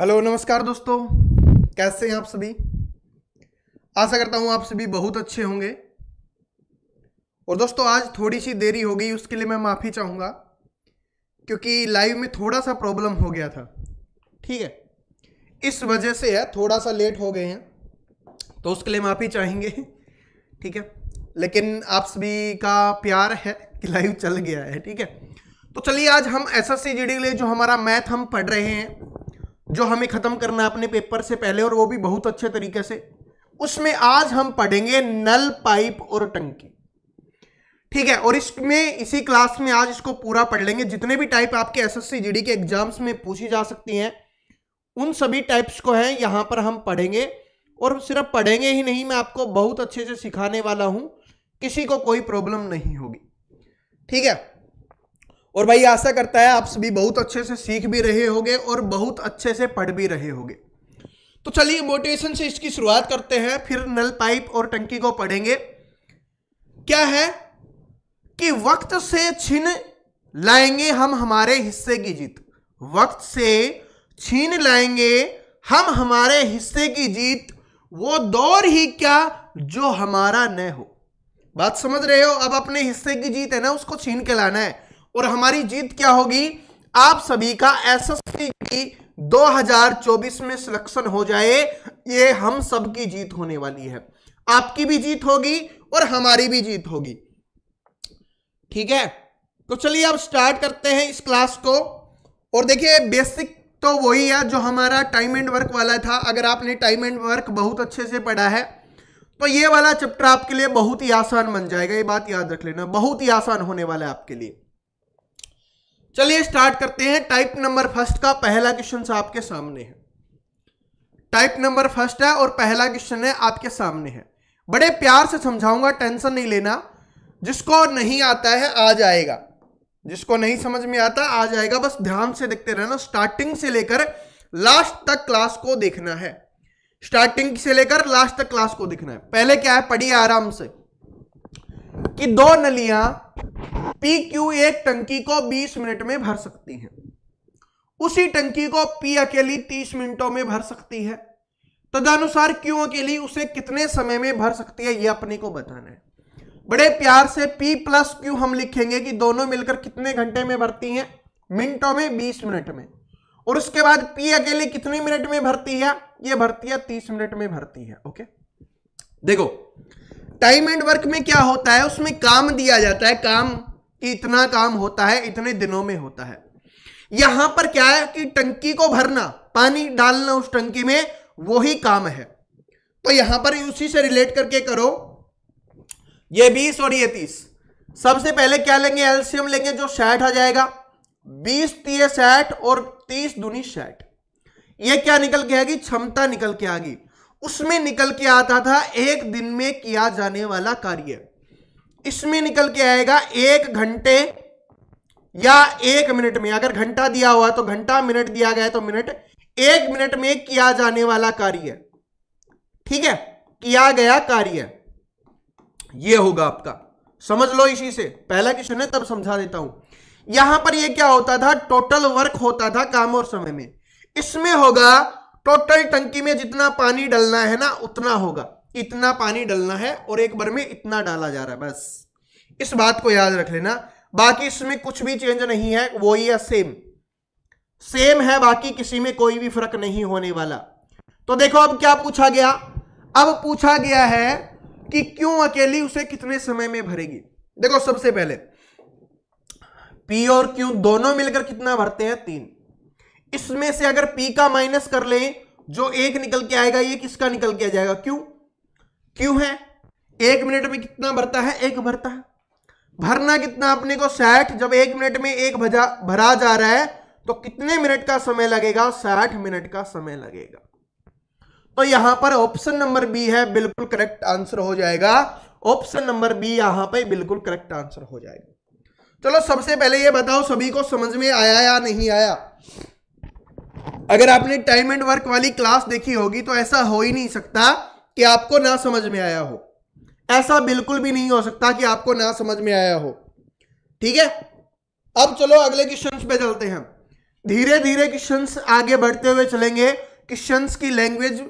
hello नमस्कार दोस्तों कैसे हैं आप सभी आशा करता हूं आप सभी बहुत अच्छे होंगे और दोस्तों आज थोड़ी सी देरी हो गई उसके लिए मैं माफ़ी चाहूँगा क्योंकि लाइव में थोड़ा सा प्रॉब्लम हो गया था ठीक है इस वजह से है थोड़ा सा लेट हो गए हैं तो उसके लिए माफ़ी चाहेंगे ठीक है लेकिन आप सभी का प्यार है कि लाइव चल गया है ठीक है तो चलिए आज हम एस एस के लिए जो हमारा मैथ हम पढ़ रहे हैं जो हमें ख़त्म करना है अपने पेपर से पहले और वो भी बहुत अच्छे तरीके से उसमें आज हम पढ़ेंगे नल पाइप और टंकी ठीक है और इसमें इसी क्लास में आज इसको पूरा पढ़ लेंगे जितने भी टाइप आपके एसएससी जीडी के एग्जाम्स में पूछी जा सकती हैं उन सभी टाइप्स को हैं यहां पर हम पढ़ेंगे और सिर्फ पढ़ेंगे ही नहीं मैं आपको बहुत अच्छे से सिखाने वाला हूं किसी को कोई प्रॉब्लम नहीं होगी ठीक है और भाई आशा करता है आप सभी बहुत अच्छे से सीख भी रहे होंगे और बहुत अच्छे से पढ़ भी रहे होंगे तो चलिए मोटिवेशन से इसकी शुरुआत करते हैं फिर नल पाइप और टंकी को पढ़ेंगे क्या है कि वक्त से छीन लाएंगे हम हमारे हिस्से की जीत वक्त से छीन लाएंगे हम हमारे हिस्से की जीत वो दौर ही क्या जो हमारा न हो बात समझ रहे हो अब अपने हिस्से की जीत है ना उसको छीन के लाना है और हमारी जीत क्या होगी आप सभी का एसएससी की 2024 में सिलेक्शन हो जाए ये हम सबकी जीत होने वाली है आपकी भी जीत होगी और हमारी भी जीत होगी ठीक है तो चलिए अब स्टार्ट करते हैं इस क्लास को और देखिए बेसिक तो वही है जो हमारा टाइम एंड वर्क वाला था अगर आपने टाइम एंड वर्क बहुत अच्छे से पढ़ा है तो ये वाला चैप्टर आपके लिए बहुत ही आसान बन जाएगा ये बात याद रख लेना बहुत ही आसान होने वाला है आपके लिए चलिए स्टार्ट करते हैं टाइप नंबर फर्स्ट का पहला क्वेश्चन आपके सामने है टाइप नंबर फर्स्ट है और पहला क्वेश्चन है आपके सामने है बड़े प्यार से समझाऊंगा टेंशन नहीं लेना जिसको नहीं आता है आ जाएगा जिसको नहीं समझ में आता आ जाएगा बस ध्यान से देखते रहना स्टार्टिंग से लेकर लास्ट तक क्लास को देखना है स्टार्टिंग से लेकर लास्ट तक क्लास को देखना है पहले क्या है पढ़िए आराम से कि दो नलियां पी क्यू एक टंकी को 20 मिनट में भर सकती है उसी टंकी को पी अकेली 30 मिनटों में भर सकती है तदनुसार क्यू अकेली उसे कितने समय में भर सकती है यह अपने को बताना है बड़े प्यार से P प्लस क्यू हम लिखेंगे कि दोनों मिलकर कितने घंटे में भरती हैं मिनटों में 20 मिनट में और उसके बाद P अकेली कितने मिनट में भरती है ये भरती है 30 मिनट में भरती है ओके देखो टाइम एंड वर्क में क्या होता है उसमें काम दिया जाता है काम इतना काम होता है इतने दिनों में होता है यहां पर क्या है कि टंकी को भरना पानी डालना उस टंकी में वही काम है तो यहां पर उसी से रिलेट करके करो ये बीस और ये तीस सबसे पहले क्या लेंगे एल्सियम लेंगे जो साठ आ जाएगा बीस तीय साठ और तीस दूनी साठ ये क्या निकल के आएगी क्षमता निकल के आएगी उसमें निकल के आता था एक दिन में किया जाने वाला कार्य इसमें निकल के आएगा एक घंटे या एक मिनट में अगर घंटा दिया हुआ तो घंटा मिनट दिया गया तो मिनट एक मिनट में किया जाने वाला कार्य ठीक है किया गया कार्य यह होगा आपका समझ लो इसी से पहला क्वेश्चन है तब समझा देता हूं यहां पर यह क्या होता था टोटल वर्क होता था काम और समय में इसमें होगा टोटल टंकी में जितना पानी डलना है ना उतना होगा इतना पानी डलना है और एक बार में इतना डाला जा रहा है बस इस बात को याद रख लेना बाकी इसमें कुछ भी चेंज नहीं है वो ही है सेम सेम है बाकी किसी में कोई भी फर्क नहीं होने वाला तो देखो अब क्या पूछा गया अब पूछा गया है कि क्यों अकेली उसे कितने समय में भरेगी देखो सबसे पहले पी और क्यू दोनों मिलकर कितना भरते हैं तीन इसमें से अगर पी का माइनस कर लें जो एक निकल के आएगा ये किसका निकल के आ जाएगा क्यों क्यों है एक मिनट में कितना भरता है एक भरता है भरना कितना अपने को साठ जब एक मिनट में एक भजा भरा जा रहा है तो कितने मिनट का समय लगेगा साठ मिनट का समय लगेगा तो यहां पर ऑप्शन नंबर बी है बिल्कुल करेक्ट आंसर हो जाएगा ऑप्शन नंबर बी यहां पर बिल्कुल करेक्ट आंसर हो जाएगा चलो सबसे पहले ये बताओ सभी को समझ में आया या नहीं आया अगर आपने टाइम एंड वर्क वाली क्लास देखी होगी तो ऐसा हो ही नहीं सकता कि आपको ना समझ में आया हो ऐसा बिल्कुल भी नहीं हो सकता कि आपको ना समझ में आया हो ठीक है अब चलो अगले क्वेश्चन पे चलते हैं धीरे धीरे क्वेश्चन आगे बढ़ते हुए चलेंगे क्वेश्चन की लैंग्वेज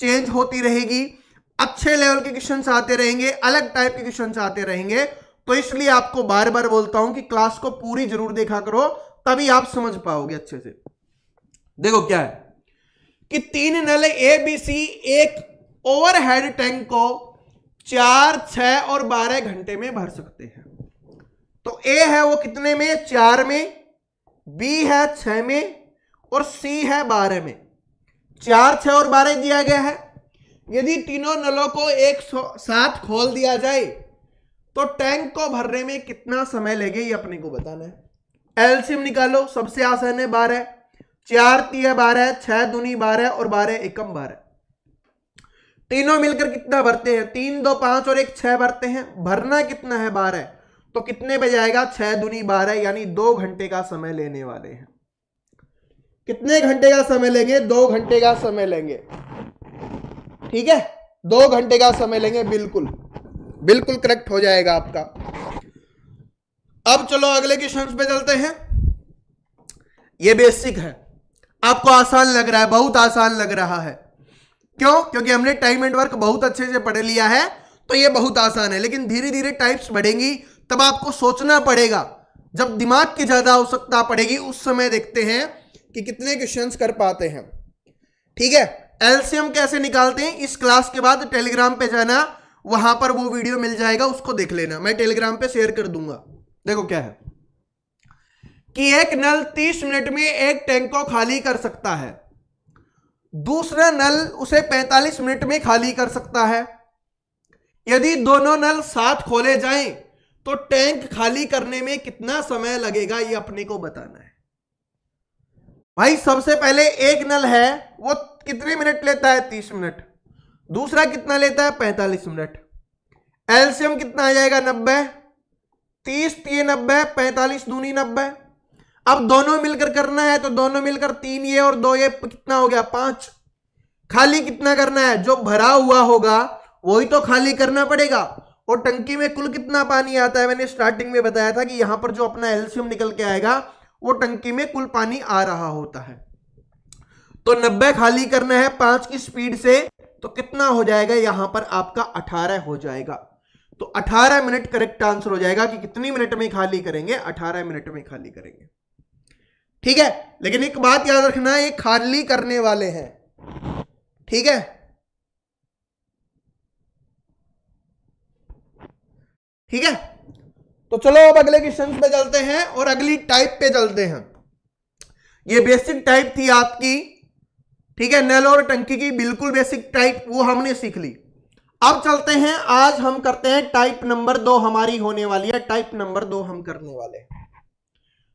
चेंज होती रहेगी अच्छे लेवल के क्वेश्चन आते रहेंगे अलग टाइप के क्वेश्चन आते रहेंगे तो इसलिए आपको बार बार बोलता हूं कि क्लास को पूरी जरूर देखा करो तभी आप समझ पाओगे अच्छे से देखो क्या है कि तीन नल ए बी सी एक ओवरहेड टैंक को चार छ और बारह घंटे में भर सकते हैं तो ए है वो कितने में चार में बी है छ में और सी है बारह में चार छ और बारह दिया गया है यदि तीनों नलों को एक साथ खोल दिया जाए तो टैंक को भरने में कितना समय लगे ये अपने को बताना है एल्सियम निकालो सबसे आसान है बारह चार तीय बारह छह दुनी बारह और बारह एकम बारह तीनों मिलकर कितना भरते हैं तीन दो पांच और एक छह भरते हैं भरना कितना है बारह तो कितने पे जाएगा छह दुनी बारह यानी दो घंटे का समय लेने वाले हैं कितने घंटे का समय लेंगे दो घंटे का समय लेंगे ठीक है दो घंटे का समय लेंगे बिल्कुल बिल्कुल करेक्ट हो जाएगा आपका अब चलो अगले क्वेश्चन पे चलते हैं यह बेसिक है आपको आसान लग रहा है बहुत आसान लग रहा है क्यों क्योंकि हमने टाइम एंड वर्क बहुत अच्छे से पढ़ लिया है तो ये बहुत आसान है लेकिन धीरे धीरे टाइप्स बढ़ेंगी तब आपको सोचना पड़ेगा जब दिमाग की ज्यादा आवश्यकता पड़ेगी उस समय देखते हैं कि कितने क्वेश्चंस कर पाते हैं ठीक है एलसीएम कैसे निकालते हैं इस क्लास के बाद टेलीग्राम पे जाना वहां पर वो वीडियो मिल जाएगा उसको देख लेना मैं टेलीग्राम पे शेयर कर दूंगा देखो क्या है कि एक नल 30 मिनट में एक टैंक को खाली कर सकता है दूसरा नल उसे 45 मिनट में खाली कर सकता है यदि दोनों नल साथ खोले जाएं तो टैंक खाली करने में कितना समय लगेगा ये अपने को बताना है भाई सबसे पहले एक नल है वो कितने मिनट लेता है तीस मिनट दूसरा कितना लेता है पैंतालीस मिनट एल्सियम कितना आ जाएगा नब्बे तीस तीन नब्बे पैंतालीस दूनी नब्बे अब दोनों मिलकर करना है तो दोनों मिलकर तीन ये और दो ये कितना हो गया पांच खाली कितना करना है जो भरा हुआ होगा वही तो खाली करना पड़ेगा और टंकी में कुल कितना पानी आता है मैंने स्टार्टिंग में बताया था कि यहां पर जो अपना एल्शियम निकल के आएगा वो टंकी में कुल पानी आ रहा होता है तो नब्बे खाली करना है पांच की स्पीड से तो कितना हो जाएगा यहां पर आपका अठारह हो जाएगा तो अठारह मिनट करेक्ट आंसर हो जाएगा कि कितनी मिनट में खाली करेंगे अठारह मिनट में खाली करेंगे ठीक है लेकिन एक बात याद रखना ये खाली करने वाले हैं ठीक है ठीक है तो चलो अब अगले क्वेश्चन पे चलते हैं और अगली टाइप पे चलते हैं ये बेसिक टाइप थी आपकी ठीक है नल और टंकी की बिल्कुल बेसिक टाइप वो हमने सीख ली अब चलते हैं आज हम करते हैं टाइप नंबर दो हमारी होने वाली है टाइप नंबर दो हम करने वाले हैं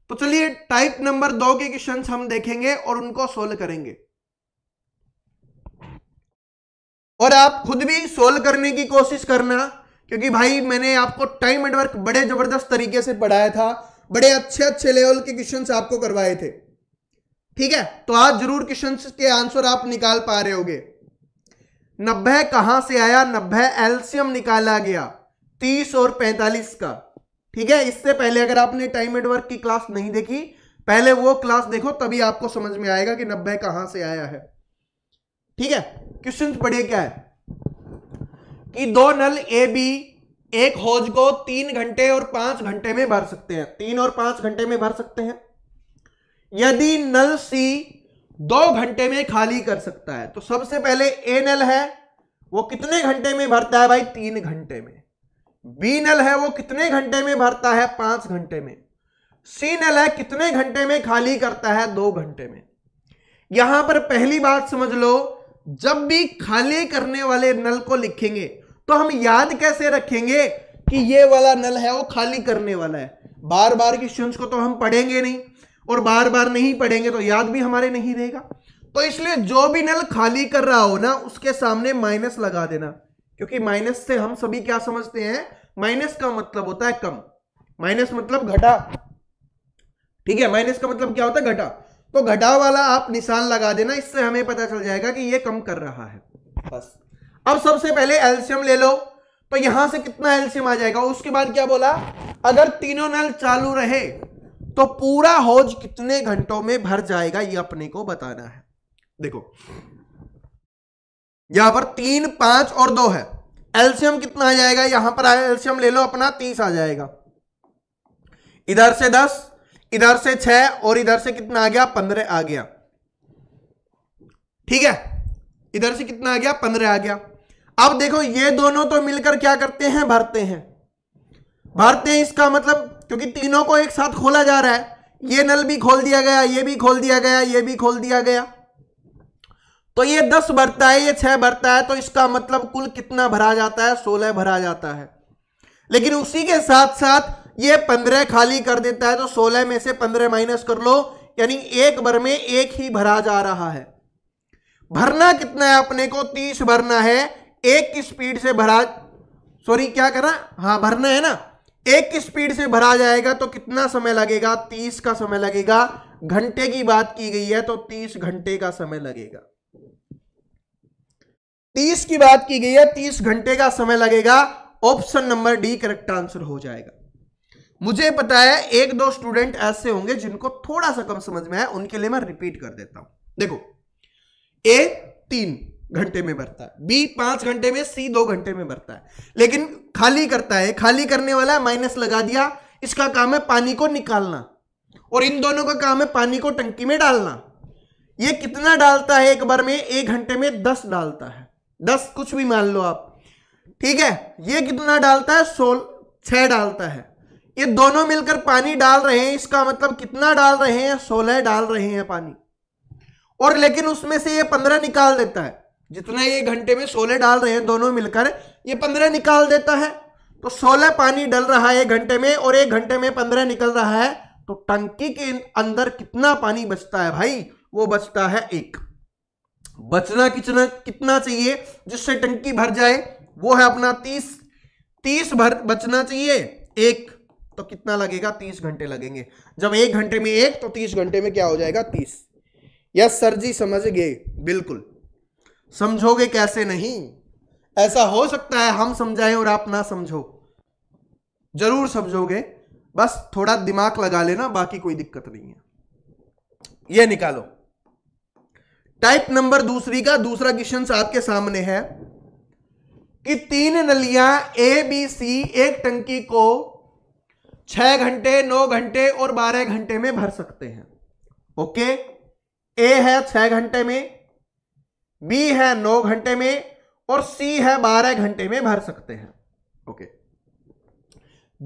तो चलिए टाइप नंबर दो के क्वेश्चन हम देखेंगे और उनको सोल्व करेंगे और आप खुद भी सोल्व करने की कोशिश करना क्योंकि भाई मैंने आपको टाइम एडवर्क बड़े जबरदस्त तरीके से पढ़ाया था बड़े अच्छे अच्छे लेवल के क्वेश्चन आपको करवाए थे ठीक है तो आज जरूर क्वेश्चन के आंसर आप निकाल पा रहे होगे नब्बे कहां से आया नब्बे एल्सियम निकाला गया तीस और पैंतालीस का ठीक है इससे पहले अगर आपने टाइम एंड वर्क की क्लास नहीं देखी पहले वो क्लास देखो तभी आपको समझ में आएगा कि नब्बे कहां से आया है ठीक है क्वेश्चन पढ़िए क्या है कि दो नल ए बी एक होज को तीन घंटे और पांच घंटे में भर सकते हैं तीन और पांच घंटे में भर सकते हैं यदि नल सी दो घंटे में खाली कर सकता है तो सबसे पहले ए नल है वो कितने घंटे में भरता है भाई तीन घंटे में बी नल है वो कितने घंटे में भरता है पांच घंटे में सी नल है कितने घंटे में खाली करता है दो घंटे में यहां पर पहली बात समझ लो जब भी खाली करने वाले नल को लिखेंगे तो हम याद कैसे रखेंगे कि ये वाला नल है वो खाली करने वाला है बार बार क्वेश्चन को तो हम पढ़ेंगे नहीं और बार बार नहीं पढ़ेंगे तो याद भी हमारे नहीं रहेगा तो इसलिए जो भी नल खाली कर रहा हो ना उसके सामने माइनस लगा देना क्योंकि माइनस से हम सभी क्या समझते हैं माइनस का मतलब होता है कम माइनस मतलब घटा ठीक है माइनस का मतलब क्या होता है घटा तो घटा वाला आप निशान लगा देना इससे हमें पता चल जाएगा कि ये कम कर रहा है बस अब सबसे पहले एल्शियम ले लो तो यहां से कितना एल्शियम आ जाएगा उसके बाद क्या बोला अगर तीनों नल चालू रहे तो पूरा हौज कितने घंटों में भर जाएगा ये अपने को बताना है देखो यहां पर तीन पांच और दो है एल्शियम कितना आ जाएगा यहां पर आया एल्शियम ले लो अपना तीस आ जाएगा इधर से दस इधर से छह और इधर से कितना आ गया पंद्रह आ गया ठीक है इधर से कितना आ गया पंद्रह आ गया अब देखो ये दोनों तो मिलकर क्या करते हैं भरते हैं भरते हैं इसका मतलब क्योंकि तीनों को एक साथ खोला जा रहा है ये नल भी खोल दिया गया ये भी खोल दिया गया ये भी खोल दिया गया तो ये दस भरता है ये छह भरता है तो इसका मतलब कुल कितना भरा जाता है सोलह भरा जाता है लेकिन उसी के साथ साथ ये पंद्रह खाली कर देता है तो सोलह में से पंद्रह माइनस कर लो यानी एक भर में एक ही भरा जा रहा है भरना कितना है अपने को तीस भरना है एक की स्पीड से भरा सॉरी क्या करना हाँ भरना है ना एक की स्पीड से भरा जाएगा तो कितना समय लगेगा तीस का समय लगेगा घंटे की बात की गई है तो तीस घंटे का समय लगेगा तीस की बात की गई है तीस घंटे का समय लगेगा option number D correct answer हो जाएगा मुझे पता है एक दो स्टूडेंट ऐसे होंगे जिनको थोड़ा सा कम समझ में है उनके लिए मैं रिपीट कर देता हूं देखो ए तीन घंटे में भरता है बी पांच घंटे में सी दो घंटे में भरता है लेकिन खाली करता है खाली करने वाला माइनस लगा दिया इसका काम है पानी को निकालना और इन दोनों का काम है पानी को टंकी में डालना ये कितना डालता है एक बार में एक घंटे में दस डालता है दस कुछ भी मान लो आप ठीक है ये कितना डालता है सोल छः डालता है ये दोनों मिलकर पानी डाल रहे हैं इसका मतलब कितना डाल रहे हैं सोलह डाल रहे हैं पानी और लेकिन उसमें से ये पंद्रह निकाल देता है जितना ये घंटे में सोलह डाल रहे हैं दोनों मिलकर ये पंद्रह निकाल देता है तो सोलह पानी डल रहा है एक घंटे में और एक घंटे में पंद्रह निकल रहा है तो टंकी के अंदर कितना पानी बचता है भाई वो बचता है एक बचना कितना कितना चाहिए जिससे टंकी भर जाए वो है अपना तीस तीस भर बचना चाहिए एक तो कितना लगेगा तीस घंटे लगेंगे जब एक घंटे में एक तो तीस घंटे में क्या हो जाएगा तीस यस सर जी समझ गए बिल्कुल समझोगे कैसे नहीं ऐसा हो सकता है हम समझाएं और आप ना समझो जरूर समझोगे बस थोड़ा दिमाग लगा लेना बाकी कोई दिक्कत नहीं है ये निकालो टाइप नंबर दूसरी का दूसरा क्वेश्चन आपके सामने है कि तीन नलियां ए बी सी एक टंकी को छह घंटे नौ घंटे और बारह घंटे में भर सकते हैं ओके ए है छह घंटे में बी है नौ घंटे में और सी है बारह घंटे में भर सकते हैं ओके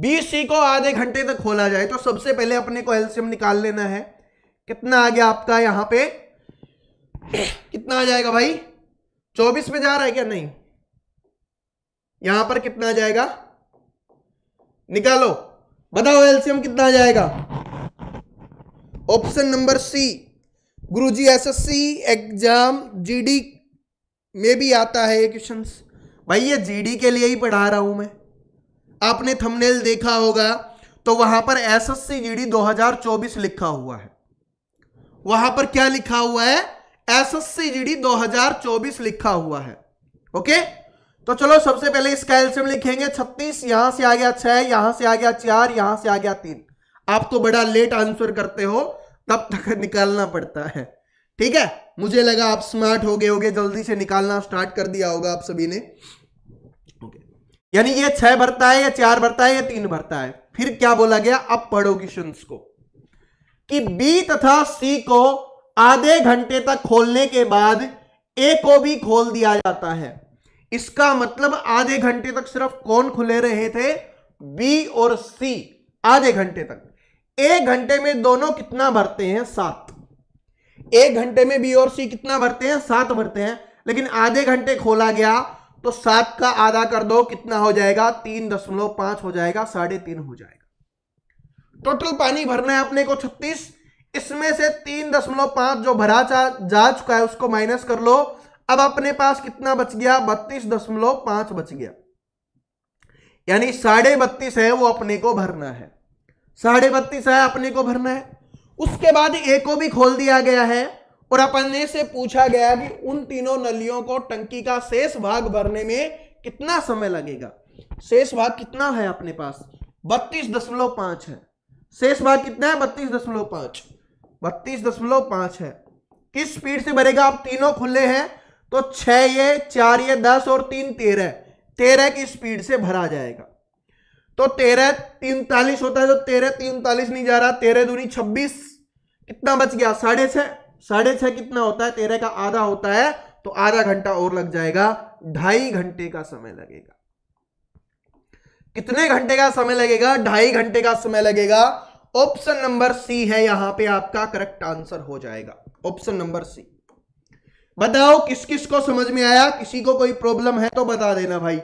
बी सी को आधे घंटे तक खोला जाए तो सबसे पहले अपने को एल्सियम निकाल लेना है कितना आ गया आपका यहां पे कितना आ जाएगा भाई चौबीस में जा रहा है क्या नहीं यहां पर कितना आ जाएगा निकालो बताओ एलसीएम कितना आ जाएगा ऑप्शन नंबर सी गुरुजी एसएससी एग्जाम जीडी में भी आता है ये क्वेश्चन भाई ये जीडी के लिए ही पढ़ा रहा हूं मैं आपने थंबनेल देखा होगा तो वहां पर एसएससी जीडी 2024 लिखा हुआ है वहां पर क्या लिखा हुआ है एसएससी जीडी 2024 लिखा हुआ है ओके तो चलो सबसे पहले इसका एल्सियम लिखेंगे 36 यहां से आ गया 6 यहां से आ गया 4 यहां से आ गया 3 आप तो बड़ा लेट आंसर करते हो तब तक निकालना पड़ता है ठीक है मुझे लगा आप स्मार्ट हो गए होगे जल्दी से निकालना स्टार्ट कर दिया होगा आप सभी ने यानी ये छह भरता है या चार भरता है या तीन भरता है फिर क्या बोला गया अब पढ़ो क्वेश्चन को कि बी तथा सी को आधे घंटे तक खोलने के बाद ए को भी खोल दिया जाता है इसका मतलब आधे घंटे तक सिर्फ कौन खुले रहे थे बी और सी आधे घंटे तक एक घंटे में दोनों कितना भरते हैं सात एक घंटे में बी और सी कितना भरते हैं सात भरते हैं लेकिन आधे घंटे खोला गया तो सात का आधा कर दो कितना हो जाएगा तीन दशमलव पांच हो जाएगा साढ़े तीन हो जाएगा टोटल पानी भरना है अपने को छत्तीस इसमें से तीन दशमलव पांच जो भरा जा चुका है उसको माइनस कर लो अब अपने पास कितना बच गया बत्तीस दशमलव पांच बच गया यानी साढ़े बत्तीस है वो अपने को भरना है साढ़े बत्तीस है अपने को भरना है उसके बाद ए को भी खोल दिया गया है और अपन ने से पूछा गया कि उन तीनों नलियों को टंकी का शेष भाग भरने में कितना समय लगेगा शेष भाग कितना है अपने पास बत्तीस दशमलव पांच है शेष भाग कितना है बत्तीस दशमलव पांच बत्तीस दशमलव पांच है किस स्पीड से भरेगा आप तीनों खुले हैं तो छह ये चार ये दस और तीन तेरह तेरह की स्पीड से भरा जाएगा तो तेरह तीनतालीस होता है तो तेरह तीनतालीस नहीं जा रहा तेरह दूनी छब्बीस कितना बच गया साढ़े छह साढ़े छह कितना होता है तेरह का आधा होता है तो आधा घंटा और लग जाएगा ढाई घंटे का समय लगेगा कितने घंटे का समय लगेगा ढाई घंटे का समय लगेगा ऑप्शन नंबर सी है यहां पे आपका करेक्ट आंसर हो जाएगा ऑप्शन नंबर सी बताओ किस किस को समझ में आया किसी को कोई प्रॉब्लम है तो बता देना भाई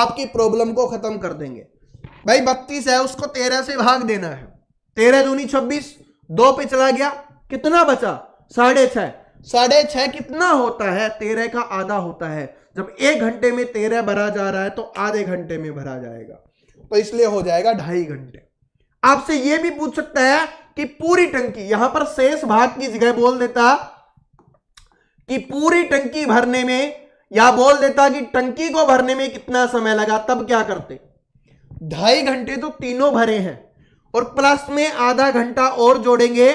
आपकी प्रॉब्लम को खत्म कर देंगे भाई बत्तीस है उसको तेरह से भाग देना है तेरह दूनी छब्बीस दो पे चला गया कितना बचा साढ़े छह साढ़े छह कितना होता है तेरह का आधा होता है जब एक घंटे में तेरह भरा जा रहा है तो आधे घंटे में भरा जाएगा तो इसलिए हो जाएगा ढाई घंटे आपसे यह भी पूछ सकता है कि पूरी टंकी यहां पर शेष भाग की जगह बोल देता कि पूरी टंकी भरने में या बोल देता कि टंकी को भरने में कितना समय लगा तब क्या करते ढाई घंटे तो तीनों भरे हैं और प्लस में आधा घंटा और जोड़ेंगे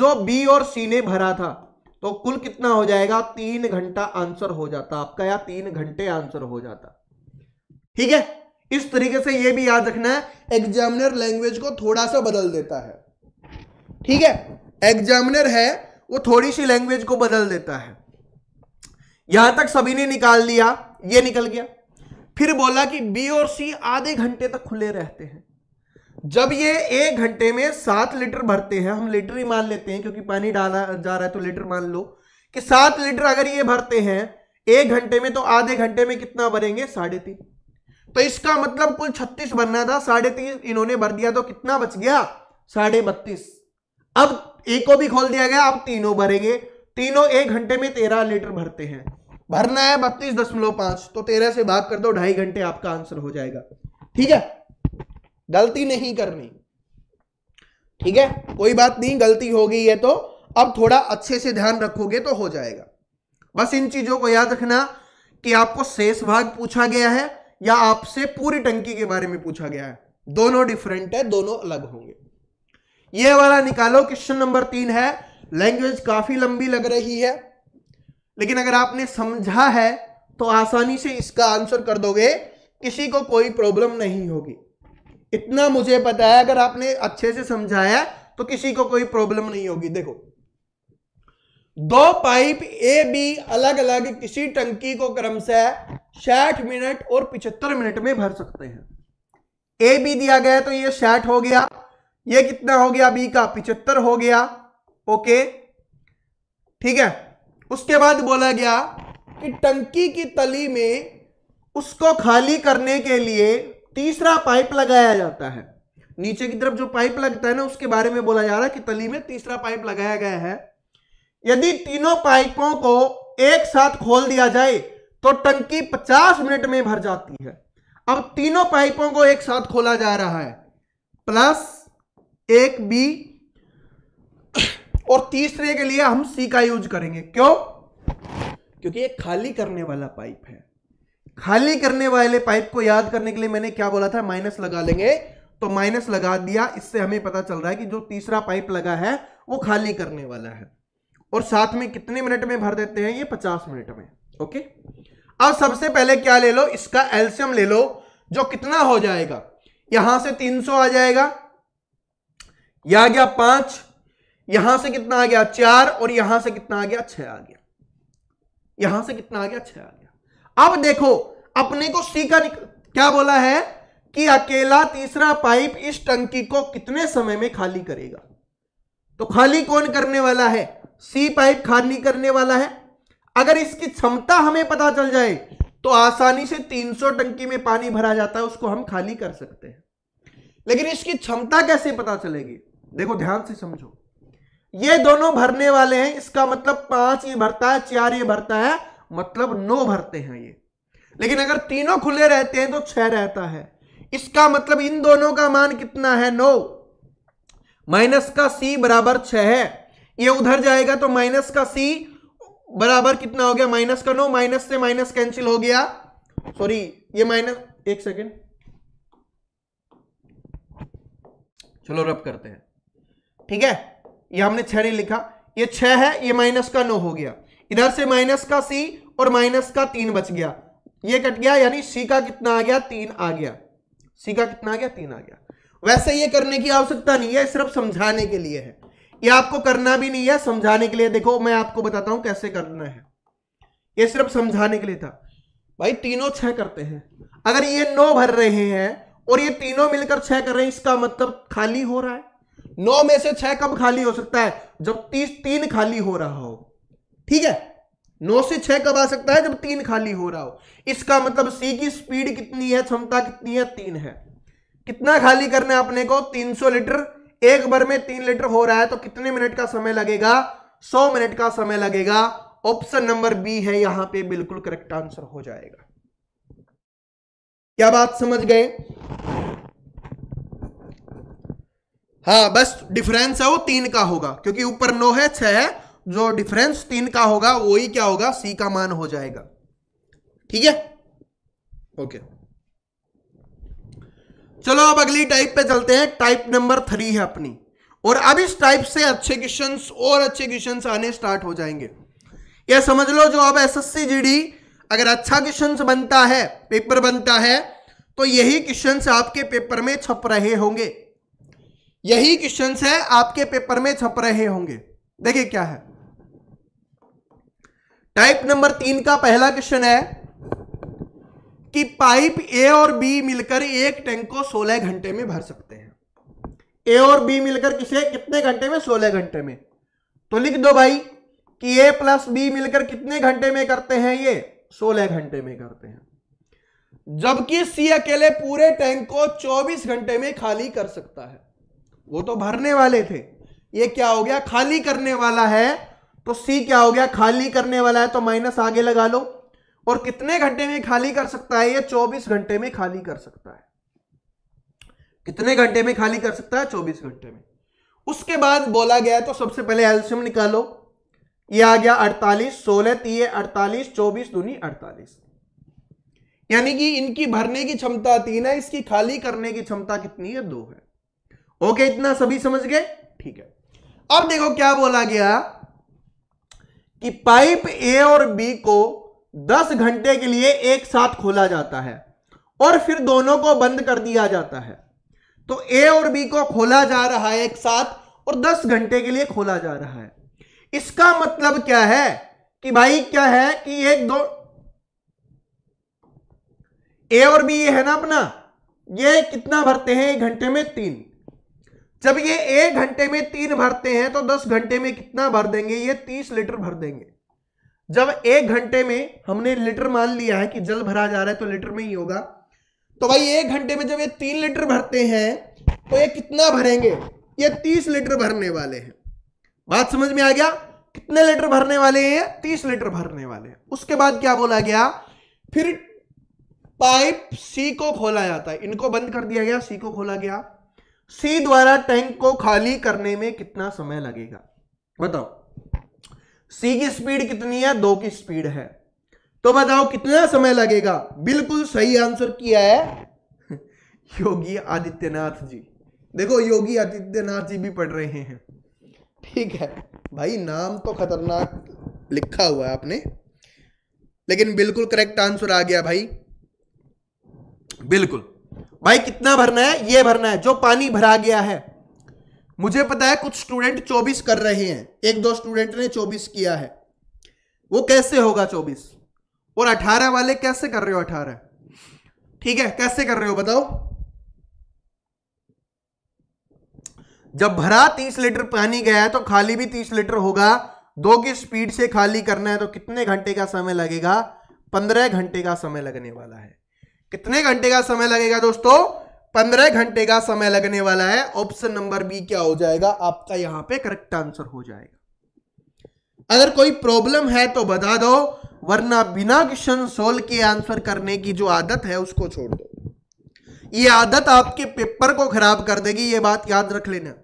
जो बी और सी ने भरा था तो कुल कितना हो जाएगा तीन घंटा आंसर हो जाता आपका या तीन घंटे आंसर हो जाता ठीक है इस तरीके से यह भी याद रखना है एग्जामिनर लैंग्वेज को थोड़ा सा बदल देता है ठीक है एग्जामिनर है वो थोड़ी सी लैंग्वेज को बदल देता है यहां तक सभी ने निकाल लिया ये निकल गया फिर बोला कि बी और सी आधे घंटे तक खुले रहते हैं जब ये एक घंटे में सात लीटर भरते हैं हम लीटर ही मान लेते हैं क्योंकि पानी डाला जा रहा है तो लीटर मान लो कि सात लीटर अगर ये भरते हैं एक घंटे में तो आधे घंटे में कितना भरेंगे साढ़े तीन तो इसका मतलब कुल छत्तीस बनना था साढ़े तीन इन्होंने भर दिया तो कितना बच गया साढ़े बत्तीस अब एक को भी खोल दिया गया अब तीनों भरेंगे तीनों एक घंटे में तेरह लीटर भरते हैं भरना है बत्तीस दशमलव पांच तो तेरह से भाग कर दो ढाई घंटे आपका आंसर हो जाएगा ठीक है गलती नहीं करनी ठीक है कोई बात नहीं गलती हो गई है तो अब थोड़ा अच्छे से ध्यान रखोगे तो हो जाएगा बस इन चीजों को याद रखना कि आपको शेष भाग पूछा गया है या आपसे पूरी टंकी के बारे में पूछा गया है दोनों डिफरेंट है दोनों अलग होंगे ये वाला निकालो क्वेश्चन नंबर तीन है लैंग्वेज काफी लंबी लग रही है लेकिन अगर आपने समझा है तो आसानी से इसका आंसर कर दोगे किसी को कोई प्रॉब्लम नहीं होगी इतना मुझे पता है अगर आपने अच्छे से समझाया तो किसी को कोई प्रॉब्लम नहीं होगी देखो दो पाइप ए बी अलग अलग किसी टंकी को क्रमशः साठ मिनट और पिछहत्तर मिनट में भर सकते हैं ए बी दिया गया तो ये साठ हो गया ये कितना हो गया बी का पिछहत्तर हो गया ओके ठीक है उसके बाद बोला गया कि टंकी की तली में उसको खाली करने के लिए तीसरा पाइप लगाया जाता है नीचे की तरफ जो पाइप लगता है ना उसके बारे में बोला जा रहा है कि तली में तीसरा पाइप लगाया गया है यदि तीनों पाइपों को एक साथ खोल दिया जाए तो टंकी 50 मिनट में भर जाती है अब तीनों पाइपों को एक साथ खोला जा रहा है प्लस एक बी और तीसरे के लिए हम सी का यूज करेंगे क्यों क्योंकि ये खाली करने वाला पाइप है खाली करने वाले पाइप को याद करने के लिए मैंने क्या बोला था माइनस लगा लेंगे तो माइनस लगा दिया इससे हमें पता चल रहा है कि जो तीसरा पाइप लगा है वो खाली करने वाला है और साथ में कितने मिनट में भर देते हैं ये पचास मिनट में ओके अब सबसे पहले क्या ले लो इसका एल्शियम ले लो जो कितना हो जाएगा यहां से तीन सौ आ जाएगा यह आ गया पांच यहां से कितना आ गया चार और यहां से कितना आ गया छ आ गया यहां से कितना आ गया छ आ गया अब देखो अपने को सी का क्या बोला है कि अकेला तीसरा पाइप इस टंकी को कितने समय में खाली करेगा तो खाली कौन करने वाला है सी पाइप खाली करने वाला है अगर इसकी क्षमता हमें पता चल जाए तो आसानी से 300 टंकी में पानी भरा जाता है उसको हम खाली कर सकते हैं लेकिन इसकी क्षमता कैसे पता चलेगी देखो ध्यान से समझो ये दोनों भरने वाले हैं इसका मतलब पांच ये भरता है चार ये भरता है मतलब नौ भरते हैं ये लेकिन अगर तीनों खुले रहते हैं तो छह रहता है इसका मतलब इन दोनों का मान कितना है नौ माइनस का सी बराबर छह है ये उधर जाएगा तो माइनस का सी बराबर कितना हो गया माइनस का नो माइनस से माइनस कैंसिल हो गया सॉरी ये माइनस एक सेकेंड चलो रब करते हैं ठीक है ये हमने छह नहीं लिखा ये छह है ये माइनस का नो हो गया इधर से माइनस का सी और माइनस का तीन बच गया ये कट गया यानी सी का कितना आ गया तीन आ गया सी का कितना आ गया तीन आ गया वैसे ये करने की आवश्यकता नहीं है सिर्फ समझाने के लिए है ये आपको करना भी नहीं है समझाने के लिए देखो मैं आपको बताता हूं कैसे करना है ये सिर्फ समझाने के लिए था भाई तीनों छह करते हैं अगर ये नौ भर रहे हैं और ये तीनों मिलकर छह कर रहे हैं इसका मतलब खाली हो रहा है नौ में से छह कब खाली हो सकता है जब तीस तीन खाली हो रहा हो ठीक है नौ से छह कब आ सकता है जब तीन खाली हो रहा हो इसका मतलब सी की स्पीड कितनी है क्षमता कितनी है तीन है कितना खाली करना है अपने को 300 लीटर एक बार में तीन लीटर हो रहा है तो कितने मिनट का समय लगेगा सौ मिनट का समय लगेगा ऑप्शन नंबर बी है यहां पे बिल्कुल करेक्ट आंसर हो जाएगा क्या बात समझ गए हाँ बस डिफरेंस है वो तीन का होगा क्योंकि ऊपर नौ है छह है जो डिफरेंस तीन का होगा वही क्या होगा सी का मान हो जाएगा ठीक है ओके चलो अब अगली टाइप पे चलते हैं टाइप नंबर थ्री है अपनी और अब इस टाइप से अच्छे क्वेश्चन और अच्छे क्वेश्चन आने स्टार्ट हो जाएंगे यह समझ लो जो अब S S C G D अगर अच्छा क्वेश्चन बनता है पेपर बनता है तो यही क्वेश्चन आपके पेपर में छप रहे होंगे यही क्वेश्चन है आपके पेपर में छप रहे होंगे देखिए क्या है टाइप नंबर तीन का पहला क्वेश्चन है कि पाइप ए और बी मिलकर एक टैंक को 16 घंटे में भर सकते हैं ए और बी मिलकर किसे कितने घंटे में 16 घंटे में तो लिख दो भाई कि ए प्लस बी मिलकर कितने घंटे में करते हैं ये 16 घंटे में करते हैं जबकि सी अकेले पूरे टैंक को 24 घंटे में खाली कर सकता है वो तो भरने वाले थे ये क्या हो गया खाली करने वाला है तो सी क्या हो गया खाली करने वाला है तो माइनस आगे लगा लो और कितने घंटे में खाली कर सकता है ये 24 घंटे में खाली कर सकता है कितने घंटे में खाली कर सकता है 24 घंटे में उसके बाद बोला गया तो सबसे पहले एल्शियम निकालो ये आ गया 48 सोलह तीय 48 24 दूनी 48 यानी कि इनकी भरने की क्षमता तीन है इसकी खाली करने की क्षमता कितनी है दो है ओके इतना सभी समझ गए ठीक है अब देखो क्या बोला गया कि पाइप ए और बी को दस घंटे के लिए एक साथ खोला जाता है और फिर दोनों को बंद कर दिया जाता है तो ए और बी को खोला जा रहा है एक साथ और दस घंटे के लिए खोला जा रहा है इसका मतलब क्या है कि भाई क्या है कि एक दो ए और बी ये है ना अपना ये कितना भरते हैं एक घंटे में तीन जब ये एक घंटे में तीन भरते हैं तो दस घंटे में कितना भर देंगे ये तीस लीटर भर देंगे जब एक घंटे में हमने लीटर मान लिया है कि जल भरा जा रहा है तो लीटर में ही होगा तो भाई एक घंटे में जब ये तीन लीटर भरते हैं तो ये कितना भरेंगे ये तीस लीटर भरने वाले हैं बात समझ में आ गया कितने लीटर भरने वाले हैं तीस लीटर भरने वाले हैं उसके बाद क्या बोला गया फिर पाइप सी को खोला जाता है इनको बंद कर दिया गया सी को खोला गया सी द्वारा टैंक को खाली करने में कितना समय लगेगा बताओ सी की स्पीड कितनी है दो की स्पीड है तो बताओ कितना समय लगेगा बिल्कुल सही आंसर किया है योगी आदित्यनाथ जी देखो योगी आदित्यनाथ जी भी पढ़ रहे हैं ठीक है भाई नाम तो खतरनाक लिखा हुआ है आपने लेकिन बिल्कुल करेक्ट आंसर आ गया भाई बिल्कुल भाई कितना भरना है ये भरना है जो पानी भरा गया है मुझे पता है कुछ स्टूडेंट चौबीस कर रहे हैं एक दो स्टूडेंट ने चौबीस किया है वो कैसे होगा चौबीस और अठारह वाले कैसे कर रहे हो अठारह ठीक है कैसे कर रहे हो बताओ जब भरा तीस लीटर पानी गया है तो खाली भी तीस लीटर होगा दो की स्पीड से खाली करना है तो कितने घंटे का समय लगेगा पंद्रह घंटे का समय लगने वाला है कितने घंटे का समय लगेगा दोस्तों पंद्रह घंटे का समय लगने वाला है ऑप्शन नंबर बी क्या हो जाएगा आपका यहां पे करेक्ट आंसर हो जाएगा अगर कोई प्रॉब्लम है तो बता दो वरना बिना क्वेश्चन सोल्व के आंसर करने की जो आदत है उसको छोड़ दो ये आदत आपके पेपर को खराब कर देगी ये बात याद रख लेना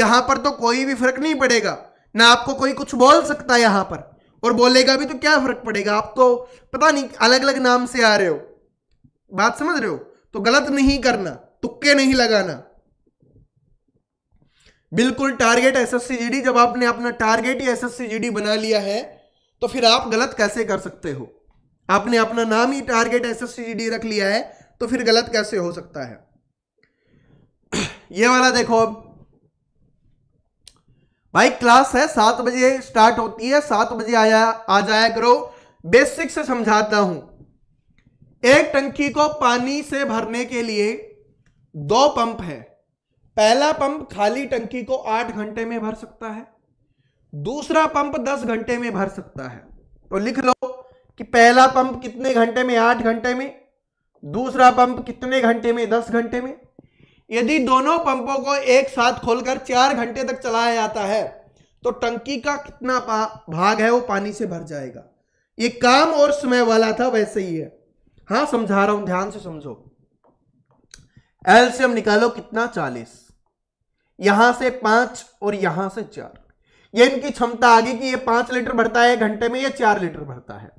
यहां पर तो कोई भी फर्क नहीं पड़ेगा ना आपको कोई कुछ बोल सकता है यहां पर और बोलेगा भी तो क्या फर्क पड़ेगा आप तो पता नहीं अलग अलग नाम से आ रहे हो बात समझ रहे हो तो गलत नहीं करना तुक्के नहीं लगाना बिल्कुल टारगेट एसएससी जीडी जब आपने अपना टारगेट ही एसएससी जीडी बना लिया है तो फिर आप गलत कैसे कर सकते हो आपने अपना नाम ही टारगेट एसएससी जीडी रख लिया है तो फिर गलत कैसे हो सकता है ये वाला देखो अब भाई क्लास है सात बजे स्टार्ट होती है सात बजे आया आ जाया करो बेसिक से समझाता हूं एक टंकी को पानी से भरने के लिए दो पंप है पहला पंप खाली टंकी को आठ घंटे में भर सकता है दूसरा पंप दस घंटे में भर सकता है तो लिख लो कि पहला पंप कितने घंटे में आठ घंटे में दूसरा पंप कितने घंटे में दस घंटे में यदि दोनों पंपों को एक साथ खोलकर चार घंटे तक चलाया जाता है तो टंकी का कितना भाग है वो पानी से भर जाएगा ये काम और समय वाला था वैसे ही है हाँ समझा रहा हूं ध्यान से समझो एल्शियम निकालो कितना चालीस यहां से पांच और यहां से चार ये इनकी क्षमता आगे की ये पांच लीटर भरता है घंटे में ये चार लीटर भरता है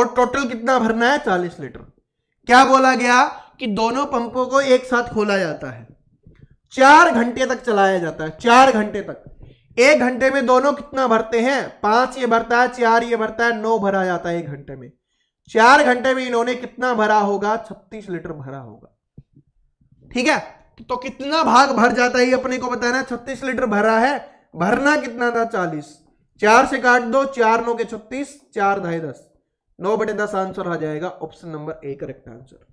और टोटल कितना भरना है चालीस लीटर क्या बोला गया कि दोनों पंपों को एक साथ खोला जाता है चार घंटे तक चलाया जाता है चार घंटे तक एक घंटे में दोनों कितना भरते हैं पांच ये भरता है चार ये भरता है नौ भरा जाता है एक घंटे में चार घंटे में इन्होंने कितना भरा होगा छत्तीस लीटर भरा होगा ठीक है तो कितना भाग भर जाता है अपने को बताना है छत्तीस लीटर भरा है भरना कितना था चालीस चार से काट दो चार नौ के छत्तीस चार ढाई दस नौ बटे दस आंसर आ जाएगा option number A correct answer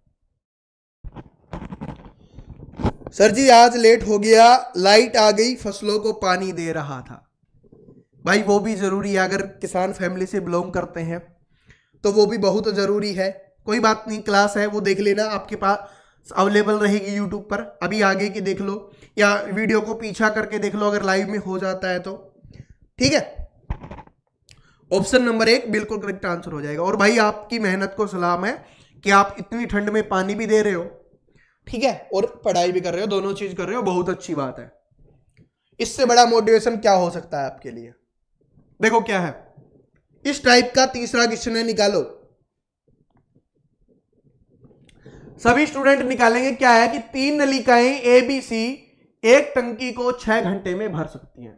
sir जी आज लेट हो गया लाइट आ गई फसलों को पानी दे रहा था भाई वो भी जरूरी है अगर किसान फैमिली से बिलोंग करते हैं तो वो भी बहुत ज़रूरी है कोई बात नहीं क्लास है वो देख लेना आपके पास अवेलेबल रहेगी यूट्यूब पर अभी आगे की देख लो या वीडियो को पीछा करके देख लो अगर लाइव में हो जाता है तो ठीक है ऑप्शन नंबर एक बिल्कुल करेक्ट आंसर हो जाएगा और भाई आपकी मेहनत को सलाम है कि आप इतनी ठंड में पानी भी दे रहे हो ठीक है और पढ़ाई भी कर रहे हो दोनों चीज कर रहे हो बहुत अच्छी बात है इससे बड़ा मोटिवेशन क्या हो सकता है आपके लिए देखो क्या है इस टाइप का तीसरा क्वेश्चन है निकालो सभी स्टूडेंट निकालेंगे क्या है कि तीन नलिकाएं ए बी सी एक टंकी को छह घंटे में भर सकती हैं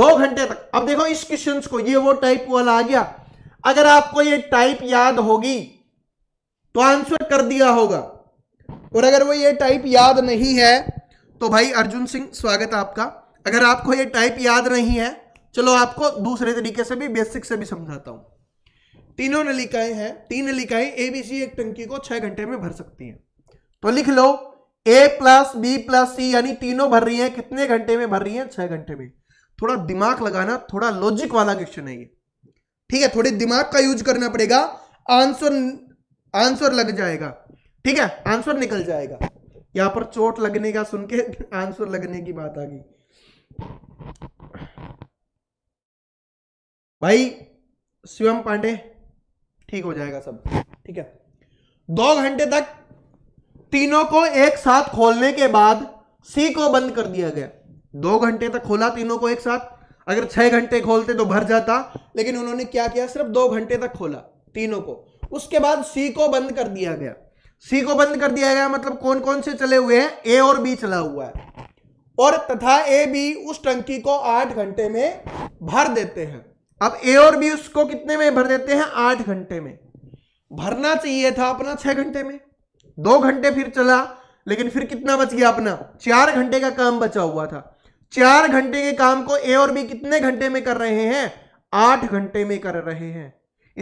दो घंटे तक अब देखो इस क्वेश्चन को ये वो टाइप वाला आ गया अगर आपको ये टाइप याद होगी तो आंसर कर दिया होगा और अगर वो ये टाइप याद नहीं है तो भाई अर्जुन सिंह स्वागत है आपका अगर आपको ये टाइप याद नहीं है चलो आपको दूसरे तरीके से भी बेसिक से भी समझाता हूं तीनों नलिकाएं हैं तीन नलिकाएं ए बी सी एक टंकी को छह घंटे में भर सकती हैं तो लिख लो A plus B plus C यानी तीनों भर रही हैं कितने घंटे में भर रही हैं छह घंटे में थोड़ा दिमाग लगाना थोड़ा लॉजिक वाला क्वेश्चन है ये ठीक है थोड़े दिमाग का यूज करना पड़ेगा आंसर आंसर लग जाएगा ठीक है आंसर निकल जाएगा यहां पर चोट लगने का सुन के आंसर लगने की बात आ गई भाई शिवम पांडे ठीक हो जाएगा सब ठीक है दो घंटे तक तीनों को एक साथ खोलने के बाद सी को बंद कर दिया गया दो घंटे तक खोला तीनों को एक साथ अगर छह घंटे खोलते तो भर जाता लेकिन उन्होंने क्या किया सिर्फ दो घंटे तक खोला तीनों को उसके बाद सी को बंद कर दिया गया सी को बंद कर दिया गया मतलब कौन कौन से चले हुए हैं ए और बी चला हुआ है और तथा ए बी उस टंकी को आठ घंटे में भर देते हैं अब ए और बी उसको कितने में भर देते हैं आठ घंटे में भरना चाहिए था अपना छह घंटे में दो घंटे फिर चला लेकिन फिर कितना बच गया अपना चार घंटे का काम बचा हुआ था चार घंटे के काम को ए और बी कितने घंटे में कर रहे हैं आठ घंटे में कर रहे हैं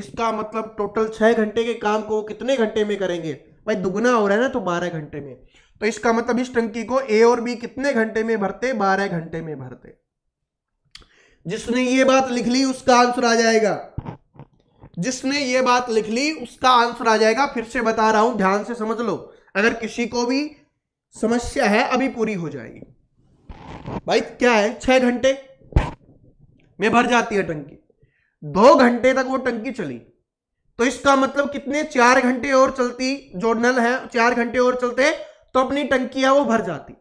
इसका मतलब टोटल छह घंटे के काम को कितने घंटे में करेंगे भाई दुगना हो रहा है ना तो बारह घंटे में तो इसका मतलब इस टंकी को ए और बी कितने घंटे में भरते बारह घंटे में भरते जिसने ये बात लिख ली उसका आंसर आ जाएगा जिसने ये बात लिख ली उसका आंसर आ जाएगा फिर से बता रहा हूं ध्यान से समझ लो अगर किसी को भी समस्या है अभी पूरी हो जाएगी भाई क्या है छह घंटे में भर जाती है टंकी दो घंटे तक वो टंकी चली तो इसका मतलब कितने चार घंटे और चलती जो नल है चार घंटे और चलते तो अपनी टंकी है वो भर जाती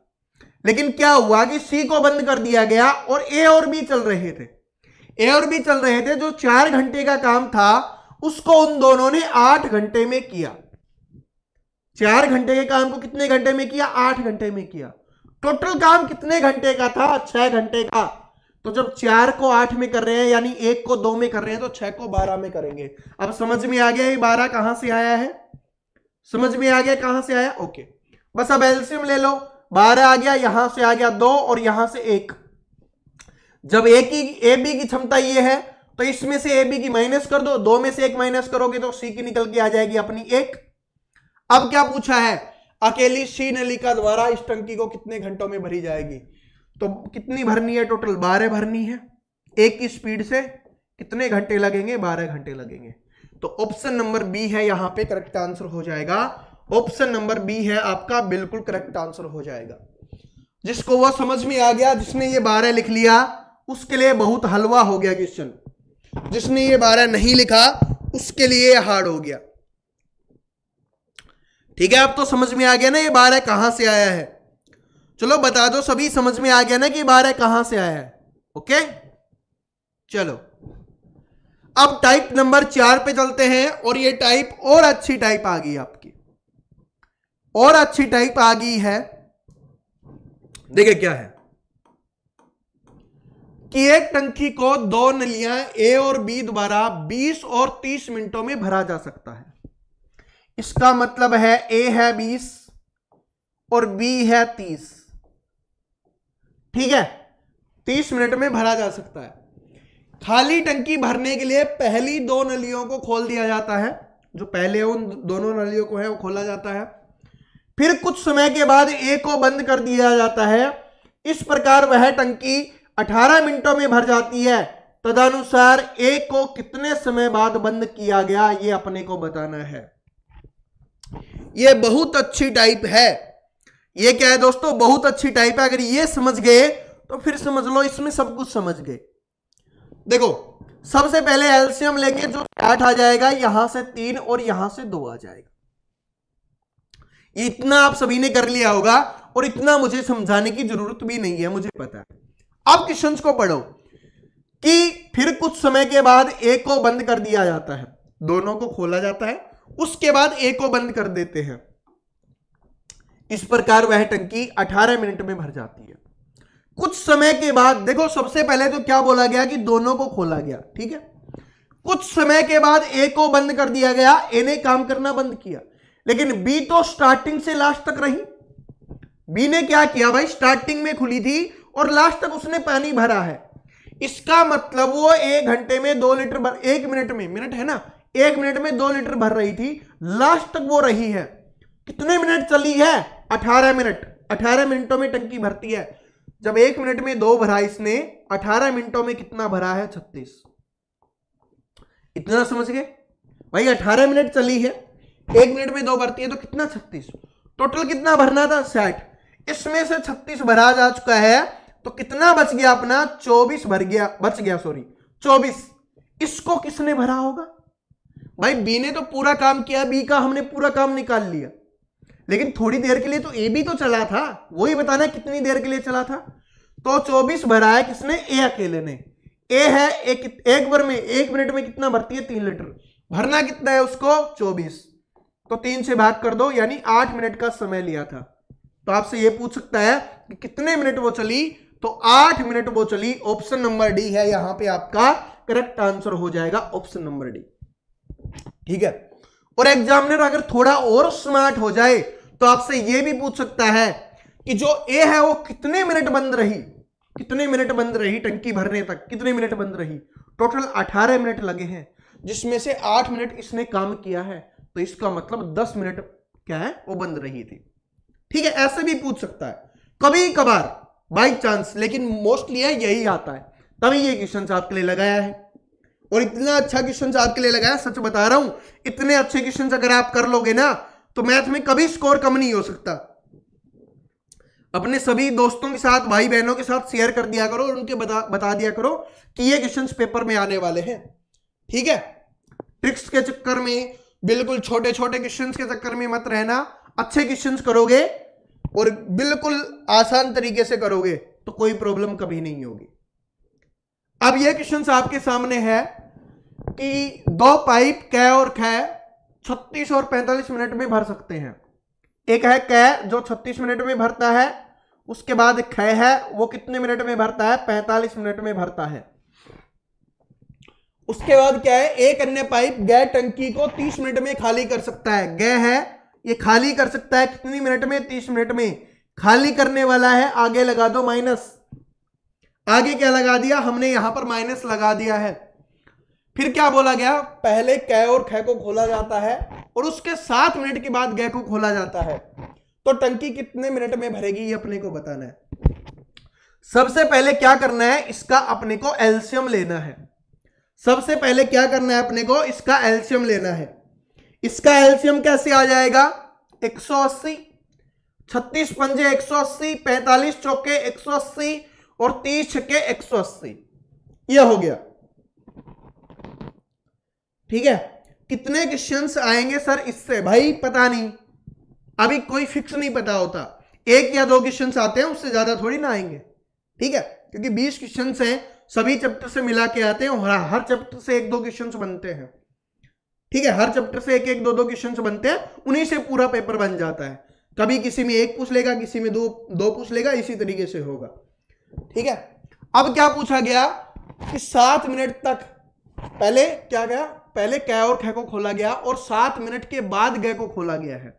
लेकिन क्या हुआ कि सी को बंद कर दिया गया और ए और बी चल रहे थे ए और बी चल रहे थे जो चार घंटे का काम था उसको उन दोनों ने आठ घंटे में किया चार घंटे के काम को कितने घंटे में किया आठ घंटे में किया टोटल काम कितने घंटे का था छह घंटे का तो जब चार को आठ में कर रहे हैं यानी एक को दो में कर रहे हैं तो छह को बारह में करेंगे अब समझ में आ गया ये बारह कहां से आया है समझ में आ गया कहां से आया ओके बस अब एल्सियम ले लो बारह आ गया यहां से आ गया दो और यहां से एक जब ए की ए बी की क्षमता ये है तो इसमें से ए बी की माइनस कर दो दो में से एक माइनस करोगे तो सी की निकल के आ जाएगी अपनी एक अब क्या पूछा है अकेली सी नलिका द्वारा इस टंकी को कितने घंटों में भरी जाएगी तो कितनी भरनी है टोटल बारह भरनी है एक की स्पीड से कितने घंटे लगेंगे बारह घंटे लगेंगे तो ऑप्शन नंबर बी है यहां पे करेक्ट आंसर हो जाएगा ऑप्शन नंबर बी है आपका बिल्कुल करेक्ट आंसर हो जाएगा जिसको वह समझ में आ गया जिसने ये बारह लिख लिया उसके लिए बहुत हलवा हो गया क्वेश्चन जिसने ये बारह नहीं लिखा उसके लिए हार्ड हो गया ठीक है आप तो समझ में आ गया ना ये बारह कहां से आया है चलो बता दो सभी समझ में आ गया ना कि बारह कहां से आया है ओके चलो अब टाइप नंबर चार पे चलते हैं और ये टाइप और अच्छी टाइप आ गई आप और अच्छी टाइप आ गई है देखिए क्या है कि एक टंकी को दो नलियां ए और बी द्वारा 20 और 30 मिनटों में भरा जा सकता है इसका मतलब है ए है 20 और बी है 30 ठीक है 30 मिनट में भरा जा सकता है खाली टंकी भरने के लिए पहली दो नलियों को खोल दिया जाता है जो पहले उन दोनों नलियों को है वो खोला जाता है फिर कुछ समय के बाद ए को बंद कर दिया जाता है इस प्रकार वह टंकी 18 मिनटों में भर जाती है तदनुसार ए को कितने समय बाद बंद किया गया ये अपने को बताना है ये बहुत अच्छी टाइप है ये क्या है दोस्तों बहुत अच्छी टाइप है अगर ये समझ गए तो फिर समझ लो इसमें सब कुछ समझ गए देखो सबसे पहले एल्सियम लेंगे जो आठ आ जाएगा यहां से तीन और यहां से दो आ जाएगा इतना आप सभी ने कर लिया होगा और इतना मुझे समझाने की जरूरत भी नहीं है मुझे पता है अब क्वेश्चन को पढ़ो कि फिर कुछ समय के बाद एक को बंद कर दिया जाता है दोनों को खोला जाता है उसके बाद एक को बंद कर देते हैं इस प्रकार वह टंकी 18 मिनट में भर जाती है कुछ समय के बाद देखो सबसे पहले तो क्या बोला गया कि दोनों को खोला गया ठीक है कुछ समय के बाद ए को बंद कर दिया गया ए ने काम करना बंद किया लेकिन बी तो स्टार्टिंग से लास्ट तक रही बी ने क्या किया भाई स्टार्टिंग में खुली थी और लास्ट तक उसने पानी भरा है इसका मतलब वो एक घंटे में दो लीटर भर एक मिनट में मिनट है ना एक मिनट में दो लीटर भर रही थी लास्ट तक वो रही है कितने मिनट चली है अठारह मिनट अठारह मिनटों में टंकी भरती है जब एक मिनट में दो भरा इसने अठारह मिनटों में कितना भरा है छत्तीस इतना समझ गए भाई अठारह मिनट चली है एक मिनट में दो भरती है तो कितना छत्तीस टोटल कितना भरना था साठ इसमें से छत्तीस भरा जा चुका है तो कितना बच गया अपना चौबीस भर गया बच गया सॉरी चौबीस इसको किसने भरा होगा भाई बी ने तो पूरा काम किया बी का हमने पूरा काम निकाल लिया लेकिन थोड़ी देर के लिए तो ए भी तो चला था वही बताना कितनी देर के लिए चला था तो 24 भरा है किसने ए अकेले ने ए है एक एक बार में एक मिनट में कितना भरती है तीन लीटर भरना कितना है उसको 24 तो तीन से भाग कर दो यानी आठ मिनट का समय लिया था तो आपसे यह पूछ सकता है कि कितने मिनट वो चली तो आठ मिनट वो चली ऑप्शन नंबर डी है यहां पे आपका करेक्ट आंसर हो जाएगा ऑप्शन नंबर डी ठीक है और एग्जामिनर अगर थोड़ा और स्मार्ट हो जाए तो आपसे यह भी पूछ सकता है कि जो ए है वो कितने मिनट बंद रही कितने मिनट बंद रही टंकी भरने तक कितने मिनट बंद रही टोटल अठारह मिनट लगे हैं जिसमें से आठ मिनट इसने काम किया है तो इसका मतलब दस मिनट क्या है वो बंद रही थी ठीक है ऐसे भी पूछ सकता है कभी कभार बाई चांस लेकिन मोस्टली है यही आता है तभी ये क्वेश्चन आपके लिए लगाया है और इतना अच्छा क्वेश्चन आपके लिए लगाया सच बता रहा हूं इतने अच्छे क्वेश्चन अगर आप कर लोगे ना तो मैथ में कभी स्कोर कम नहीं हो सकता अपने सभी दोस्तों के साथ भाई बहनों के साथ शेयर कर दिया करो और उनके बता बता दिया करो कि ये क्वेश्चन पेपर में आने वाले हैं ठीक है ट्रिक्स के चक्कर में बिल्कुल छोटे छोटे क्वेश्चन के चक्कर में मत रहना अच्छे क्वेश्चन करोगे और बिल्कुल आसान तरीके से करोगे तो कोई प्रॉब्लम कभी नहीं होगी अब यह क्वेश्चन आपके सामने है कि दो पाइप कै और ख छत्तीस और पैंतालीस मिनट में भर सकते हैं एक है कै जो छत्तीस मिनट में भरता है उसके बाद ख है वो कितने मिनट में भरता है पैंतालीस मिनट में भरता है उसके बाद क्या है एक अन्य पाइप गै टंकी को तीस मिनट में खाली कर सकता है गै है ये खाली कर सकता है कितनी मिनट में तीस मिनट में खाली करने वाला है आगे लगा दो माइनस आगे क्या लगा दिया हमने यहां पर माइनस लगा दिया है फिर क्या बोला गया पहले कै और खै को खोला जाता है और उसके सात मिनट के बाद गै को खोला जाता है तो टंकी कितने मिनट में भरेगी ये अपने को बताना है सबसे पहले क्या करना है इसका अपने को एल्सियम लेना है सबसे पहले क्या करना है अपने को इसका एल्शियम लेना है इसका एल्शियम कैसे आ जाएगा 180 छत्तीस पंजे अस्सी पैंतालीस चौके अस्सी और 30 छक्के अस्सी ये हो गया ठीक है कितने क्वेश्चंस आएंगे सर इससे भाई पता नहीं अभी कोई फिक्स नहीं पता होता एक या दो क्वेश्चंस आते हैं उससे ज्यादा थोड़ी ना आएंगे ठीक है क्योंकि बीस क्वेश्चंस हैं सभी चैप्टर से मिला के आते हैं और हर चैप्टर से एक दो क्वेश्चन बनते हैं ठीक है हर चैप्टर से एक एक दो दो क्वेश्चन बनते हैं उन्हीं से पूरा पेपर बन जाता है कभी किसी में एक पूछ लेगा किसी में दो दो पूछ लेगा इसी तरीके से होगा ठीक है अब क्या पूछा गया कि सात मिनट तक पहले क्या गया पहले कै और खै को खोला गया और सात मिनट के बाद गय को खोला गया है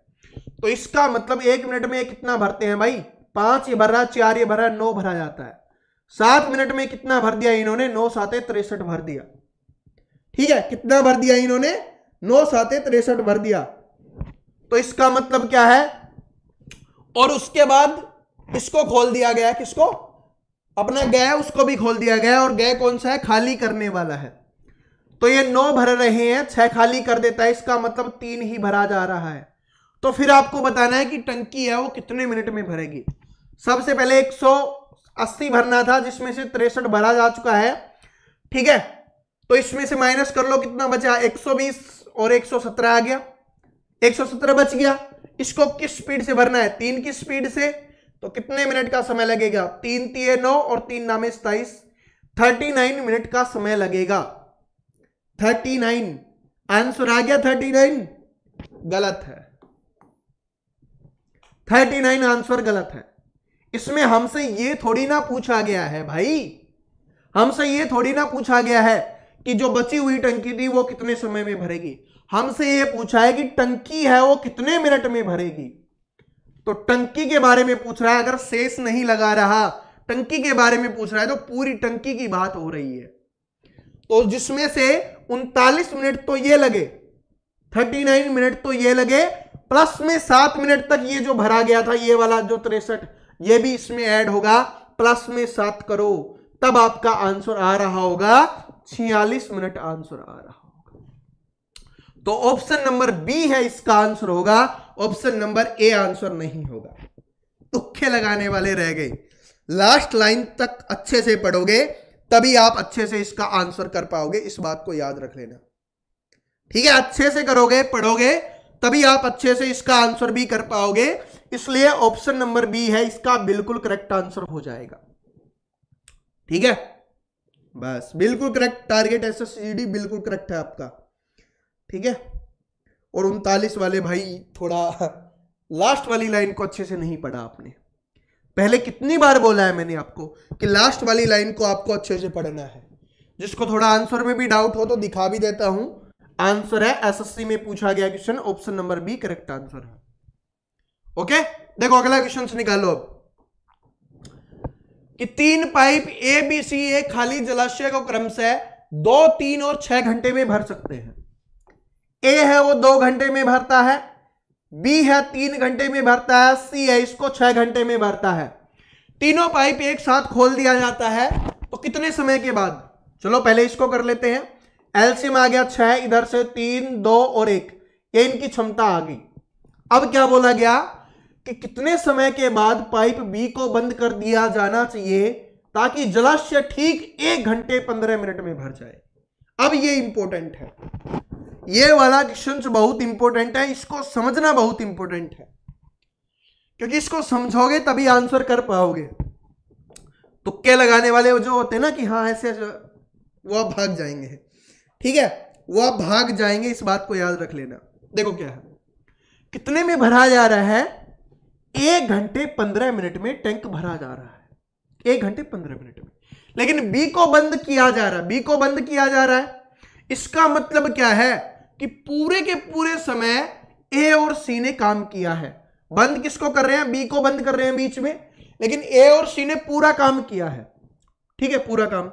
तो इसका मतलब एक मिनट में कितना भरते हैं भाई पांच ये भर रहा चार ये भर रहा नौ भरा जाता है सात मिनट में कितना भर दिया इन्होंने नौ साते तिरसठ भर दिया ठीक है कितना भर दिया इन्होंने नौ साते तिरसठ भर दिया तो इसका मतलब क्या है और उसके बाद इसको खोल दिया गया किसको अपना गय उसको भी खोल दिया गया और गय कौन सा है खाली करने वाला है तो ये नौ भर रहे हैं छह खाली कर देता है इसका मतलब तीन ही भरा जा रहा है तो फिर आपको बताना है कि टंकी है वो कितने मिनट में भरेगी सबसे पहले एक सौ अस्सी भरना था जिसमें से तिरसठ भरा जा चुका है ठीक है तो इसमें से माइनस कर लो कितना बचा 120 और 117 आ गया 117 बच गया इसको किस स्पीड से भरना है तीन की स्पीड से तो कितने मिनट का समय लगेगा तीन तीय नौ और तीन नामे सताइस थर्टी नाइन मिनट का समय लगेगा थर्टी नाइन आंसर आ गया थर्टी नाइन गलत है थर्टी नाइन आंसर गलत है इसमें हमसे ये थोड़ी ना पूछा गया है भाई हमसे ये थोड़ी ना पूछा गया है कि जो बची हुई टंकी थी वो कितने समय में भरेगी हमसे ये पूछा है कि टंकी है वो कितने मिनट में भरेगी तो टंकी के बारे में पूछ रहा है अगर शेष नहीं लगा रहा टंकी के बारे में पूछ रहा है तो पूरी टंकी की बात हो रही है तो जिसमें से उनतालीस मिनट तो ये लगे थर्टी नाइन मिनट तो ये लगे प्लस में सात मिनट तक ये जो भरा गया था ये वाला जो तिरसठ ये भी इसमें ऐड होगा प्लस में सात करो तब आपका आंसर आ रहा होगा छियालीस मिनट आंसर आ रहा होगा तो ऑप्शन नंबर बी है इसका आंसर होगा ऑप्शन नंबर ए आंसर नहीं होगा तुक्के लगाने वाले रह गए लास्ट लाइन तक अच्छे से पढ़ोगे तभी आप अच्छे से इसका आंसर कर पाओगे इस बात को याद रख लेना ठीक है अच्छे से करोगे पढ़ोगे तभी आप अच्छे से इसका आंसर भी कर पाओगे इसलिए ऑप्शन नंबर बी है इसका बिल्कुल करेक्ट आंसर हो जाएगा ठीक है बस बिल्कुल करेक्ट टारगेट एस एस बिल्कुल करेक्ट है आपका ठीक है और उनतालीस वाले भाई थोड़ा लास्ट वाली लाइन को अच्छे से नहीं पढ़ा आपने पहले कितनी बार बोला है मैंने आपको कि लास्ट वाली लाइन को आपको अच्छे से पढ़ना है जिसको थोड़ा आंसर में भी डाउट हो तो दिखा भी देता हूं आंसर है एसएससी में पूछा गया question option number B correct answer है ओके देखो अगला क्वेश्चन निकालो अब कि तीन पाइप ए बी सी ए खाली जलाशय को क्रम से दो तीन और छह घंटे में भर सकते हैं ए है वो दो घंटे में भरता है बी है तीन घंटे में भरता है सी है इसको छह घंटे में भरता है तीनों पाइप एक साथ खोल दिया जाता है तो कितने समय के बाद चलो पहले इसको कर लेते हैं एलसीएम आ गया छह इधर से तीन दो और एक ये इनकी क्षमता आ गई अब क्या बोला गया कि कितने समय के बाद पाइप बी को बंद कर दिया जाना चाहिए ताकि जलाशय ठीक एक घंटे पंद्रह मिनट में भर जाए अब ये इंपॉर्टेंट है ये वाला क्वेश्चन बहुत इंपॉर्टेंट है इसको समझना बहुत इंपॉर्टेंट है क्योंकि इसको समझोगे तभी आंसर कर पाओगे तुक्के लगाने वाले जो होते हैं ना कि हाँ ऐसे वो भाग जाएंगे ठीक है वो आप भाग जाएंगे इस बात को याद रख लेना देखो क्या है कितने में भरा जा रहा है एक घंटे पंद्रह मिनट में टैंक भरा जा रहा है एक घंटे पंद्रह मिनट में लेकिन बी को बंद किया जा रहा है बी को बंद किया जा रहा है इसका मतलब क्या है कि पूरे के पूरे समय ए और सी ने काम किया है बंद किसको कर रहे हैं बी को बंद कर रहे हैं बीच में लेकिन ए और सी ने पूरा काम किया है ठीक है पूरा काम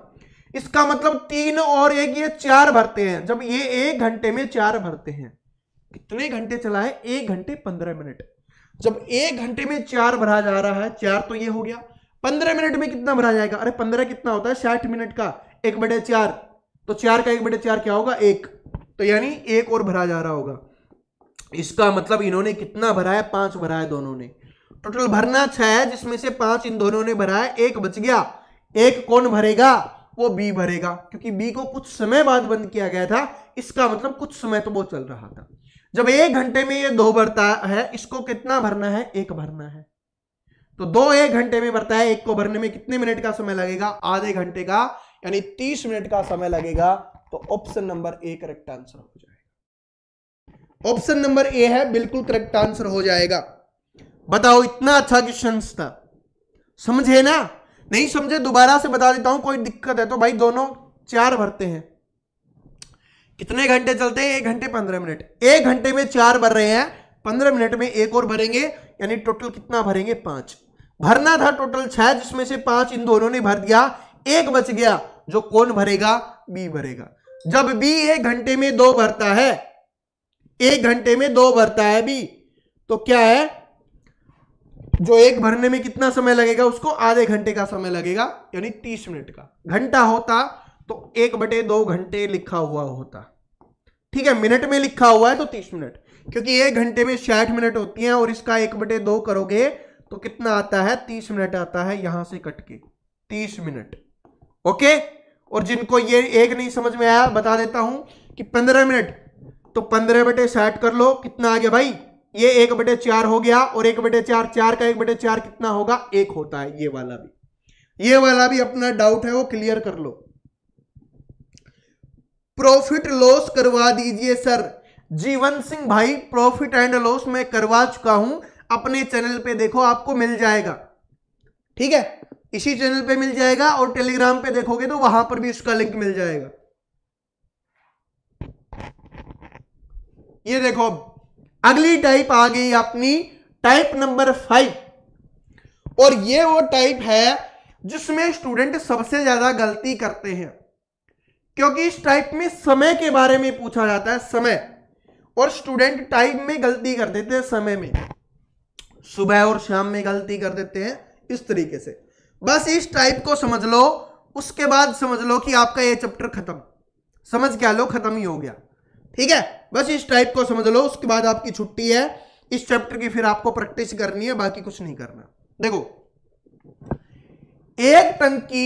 इसका मतलब तीन और एक ये चार भरते हैं जब ये एक घंटे में चार भरते हैं कितने घंटे चला है एक घंटे पंद्रह मिनट जब एक घंटे में चार भरा जा रहा है चार तो ये हो गया पंद्रह मिनट में कितना भरा जाएगा अरे पंद्रह कितना होता है साठ मिनट का एक बटे चार तो चार का एक बटे चार क्या होगा एक तो यानी एक और भरा जा रहा होगा इसका मतलब इन्होंने कितना भरा है पांच भरा है दोनों ने टोटल भरना छह है जिसमें से पांच इन दोनों ने भरा है एक बच गया एक कौन भरेगा वो बी भरेगा क्योंकि बी को कुछ समय बाद बंद किया गया था इसका मतलब कुछ समय तो वो चल रहा था जब एक घंटे में ये दो भरता है इसको कितना भरना है एक भरना है तो दो एक घंटे में भरता है एक को भरने में कितने मिनट का समय लगेगा आधे घंटे का यानी तीस मिनट का समय लगेगा तो option number A correct answer हो जाएगा ऑप्शन नंबर ए है बिल्कुल करेक्ट आंसर हो जाएगा बताओ इतना अच्छा क्वेश्चन था समझे ना नहीं समझे दोबारा से बता देता हूं कोई दिक्कत है तो भाई दोनों चार भरते हैं कितने घंटे चलते हैं एक घंटे पंद्रह मिनट एक घंटे में चार भर रहे हैं पंद्रह मिनट में एक और भरेंगे यानी टोटल कितना भरेंगे पांच भरना था टोटल छह जिसमें से पांच इन दोनों ने भर दिया एक बच गया जो कौन भरेगा बी भरेगा जब बी एक घंटे में दो भरता है एक घंटे में दो भरता है बी तो क्या है जो एक भरने में कितना समय लगेगा उसको आधे घंटे का समय लगेगा यानी तीस मिनट का घंटा होता तो एक बटे दो घंटे लिखा हुआ होता ठीक है मिनट में लिखा हुआ है तो तीस मिनट क्योंकि एक घंटे में साठ मिनट होती हैं और इसका एक बटे दो करोगे तो कितना आता है तीस मिनट आता है यहां से कट के तीस मिनट ओके और जिनको ये एक नहीं समझ में आया बता देता हूं कि पंद्रह मिनट तो पंद्रह बटे साठ कर लो कितना आ गया भाई ये एक बटे चार हो गया और एक बटे चार चार का एक बटे चार कितना होगा एक होता है ये वाला भी ये वाला भी अपना डाउट है वो क्लियर कर लो प्रॉफिट लॉस करवा दीजिए सर जीवन सिंह भाई प्रॉफिट एंड लॉस मैं करवा चुका हूं अपने चैनल पे देखो आपको मिल जाएगा ठीक है इसी चैनल पे मिल जाएगा और टेलीग्राम पे देखोगे तो वहां पर भी उसका लिंक मिल जाएगा ये देखो अगली टाइप आ गई अपनी टाइप नंबर फाइव और ये वो टाइप है जिसमें स्टूडेंट सबसे ज्यादा गलती करते हैं क्योंकि इस टाइप में समय के बारे में पूछा जाता है समय और स्टूडेंट टाइप में गलती कर देते हैं समय में सुबह और शाम में गलती कर देते हैं इस तरीके से बस इस टाइप को समझ लो उसके बाद समझ लो कि आपका ये चैप्टर खत्म समझ क्या लो खत्म ही हो गया ठीक है बस इस टाइप को समझ लो उसके बाद आपकी छुट्टी है इस चैप्टर की फिर आपको प्रैक्टिस करनी है बाकी कुछ नहीं करना देखो एक टंकी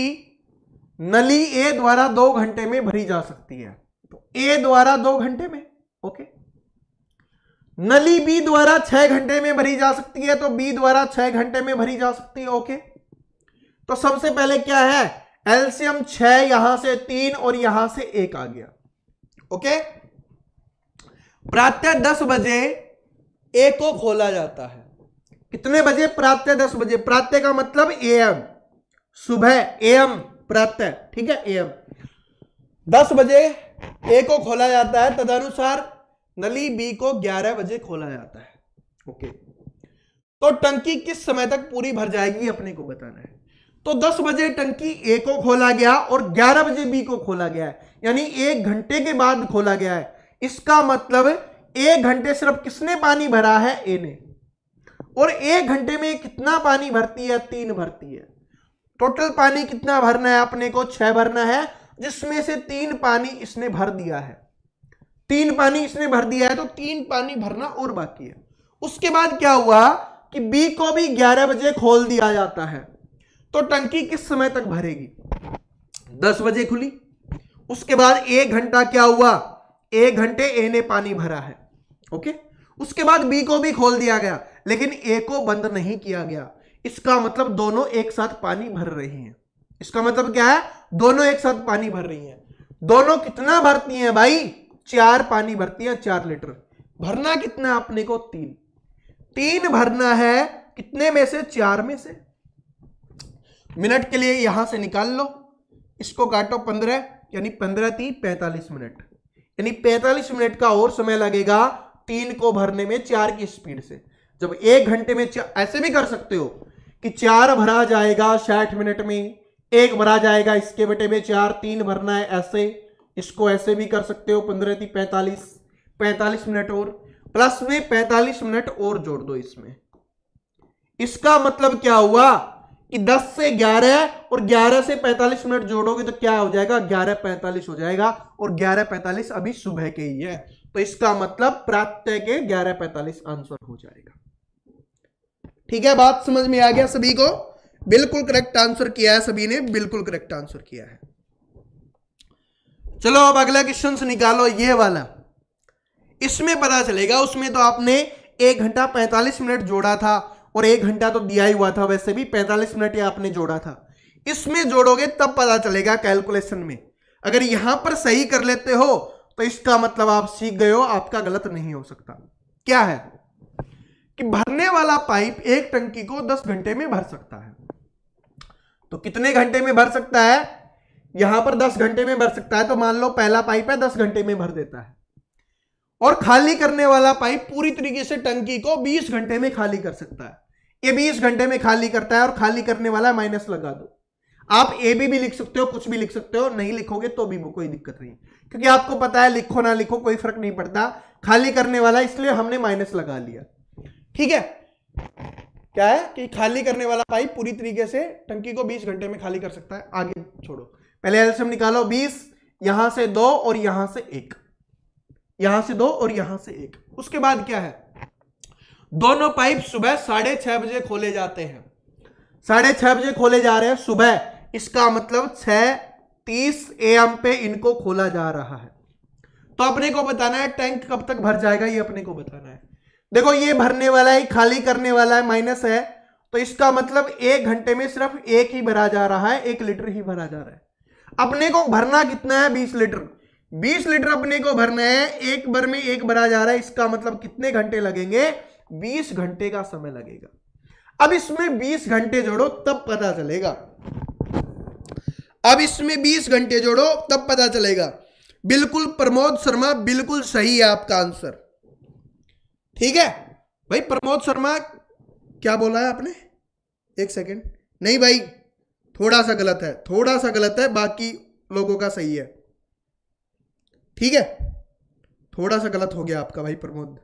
नली ए द्वारा दो घंटे में भरी जा सकती है तो ए द्वारा दो घंटे में ओके नली बी द्वारा छह घंटे में भरी जा सकती है तो बी द्वारा छह घंटे में भरी जा सकती है ओके तो सबसे पहले क्या है एल्सियम छह यहां से तीन और यहां से एक आ गया ओके प्रातः दस बजे ए को खोला जाता है कितने बजे प्रातः दस बजे प्रातः का मतलब ए एम सुबह एम प्रातः ठीक है एम दस बजे ए को खोला जाता है तदनुसार नली बी को ग्यारह बजे खोला जाता है ओके तो टंकी किस समय तक पूरी भर जाएगी अपने को बताना है तो 10 बजे टंकी ए को खोला गया और 11 बजे बी को खोला गया है यानी एक घंटे के बाद खोला गया है इसका मतलब एक घंटे सिर्फ किसने पानी भरा है ए ने और एक घंटे में कितना पानी भरती है तीन भरती है टोटल पानी कितना भरना है अपने को छह भरना है जिसमें से तीन पानी इसने भर दिया है तीन पानी इसने भर दिया है तो तीन पानी भरना और बाकी है उसके बाद क्या हुआ कि बी को भी 11 बजे खोल दिया जाता है तो टंकी किस समय तक भरेगी 10 बजे खुली उसके बाद एक घंटा क्या हुआ ए घंटे ए ने पानी भरा है ओके उसके बाद बी को भी खोल दिया गया लेकिन ए को बंद नहीं किया गया इसका मतलब दोनों एक साथ पानी भर रही हैं इसका मतलब क्या है दोनों एक साथ पानी भर रही हैं दोनों कितना भरती हैं भाई चार पानी भरती हैं चार लीटर भरना कितना अपने को तीन तीन भरना है कितने में से चार में से मिनट के लिए यहां से निकाल लो इसको काटो पंद्रह यानी पंद्रह तीन पैंतालीस मिनट यानी 45 मिनट का और समय लगेगा तीन को भरने में चार की स्पीड से जब एक घंटे में ऐसे भी कर सकते हो कि चार भरा जाएगा साठ मिनट में एक भरा जाएगा इसके बेटे में चार तीन भरना है ऐसे इसको ऐसे भी कर सकते हो पंद्रह थी पैंतालीस पैंतालीस मिनट और प्लस में पैंतालीस मिनट और जोड़ दो इसमें इसका मतलब क्या हुआ कि 10 से 11 और 11 से 45 मिनट जोड़ोगे तो क्या हो जाएगा 11 45 हो जाएगा और 11 45 अभी सुबह के ही है तो इसका मतलब प्रातः के 11 45 आंसर हो जाएगा ठीक है बात समझ में आ गया सभी को बिल्कुल करेक्ट आंसर किया है सभी ने बिल्कुल करेक्ट आंसर किया है चलो अब अगला क्वेश्चन निकालो ये वाला इसमें पता चलेगा उसमें तो आपने एक घंटा पैंतालीस मिनट जोड़ा था और एक घंटा तो दिया ही हुआ था वैसे भी पैंतालीस मिनट या आपने जोड़ा था इसमें जोड़ोगे तब पता चलेगा कैलकुलेशन में अगर यहां पर सही कर लेते हो तो इसका मतलब आप सीख गए हो आपका गलत नहीं हो सकता क्या है कि भरने वाला पाइप एक टंकी को दस घंटे में भर सकता है तो कितने घंटे में भर सकता है यहां पर दस घंटे में भर सकता है तो मान लो पहला पाइप है दस घंटे में भर देता है और खाली करने वाला पाइप पूरी तरीके से टंकी को बीस घंटे में खाली कर सकता है ये 20 घंटे में खाली करता है और खाली करने वाला माइनस लगा दो आप ए बी भी लिख सकते हो कुछ भी लिख सकते हो नहीं लिखोगे तो भी कोई दिक्कत नहीं क्योंकि आपको पता है लिखो ना लिखो कोई फर्क नहीं पड़ता खाली करने वाला इसलिए हमने माइनस लगा लिया ठीक है क्या है कि खाली करने वाला पाइप पूरी तरीके से टंकी को 20 घंटे में खाली कर सकता है आगे छोड़ो पहले एल्सियम निकालो 20 यहां से दो और यहां से एक यहां से दो और यहां से एक उसके बाद क्या है दोनों पाइप सुबह साढ़े छह बजे खोले जाते हैं साढ़े छह बजे खोले जा रहे हैं सुबह इसका मतलब छह तीस ए एम पे इनको खोला जा रहा है तो अपने को बताना है टैंक कब तक भर जाएगा ये अपने को बताना है देखो ये भरने वाला है खाली करने वाला है माइनस है तो इसका मतलब एक घंटे में सिर्फ एक ही भरा जा रहा है एक लीटर ही भरा जा रहा है अपने को भरना कितना है बीस लीटर बीस लीटर अपने को भरना है एक बार में एक भरा जा रहा है इसका मतलब कितने घंटे लगेंगे बीस घंटे का समय लगेगा अब इसमें बीस घंटे जोड़ो तब पता चलेगा अब इसमें बीस घंटे जोड़ो तब पता चलेगा बिल्कुल प्रमोद शर्मा बिल्कुल सही है आपका आंसर ठीक है भाई प्रमोद शर्मा क्या बोला है आपने एक सेकेंड नहीं भाई थोड़ा सा गलत है थोड़ा सा गलत है बाकी लोगों का सही है ठीक है थोड़ा सा गलत हो गया आपका भाई प्रमोद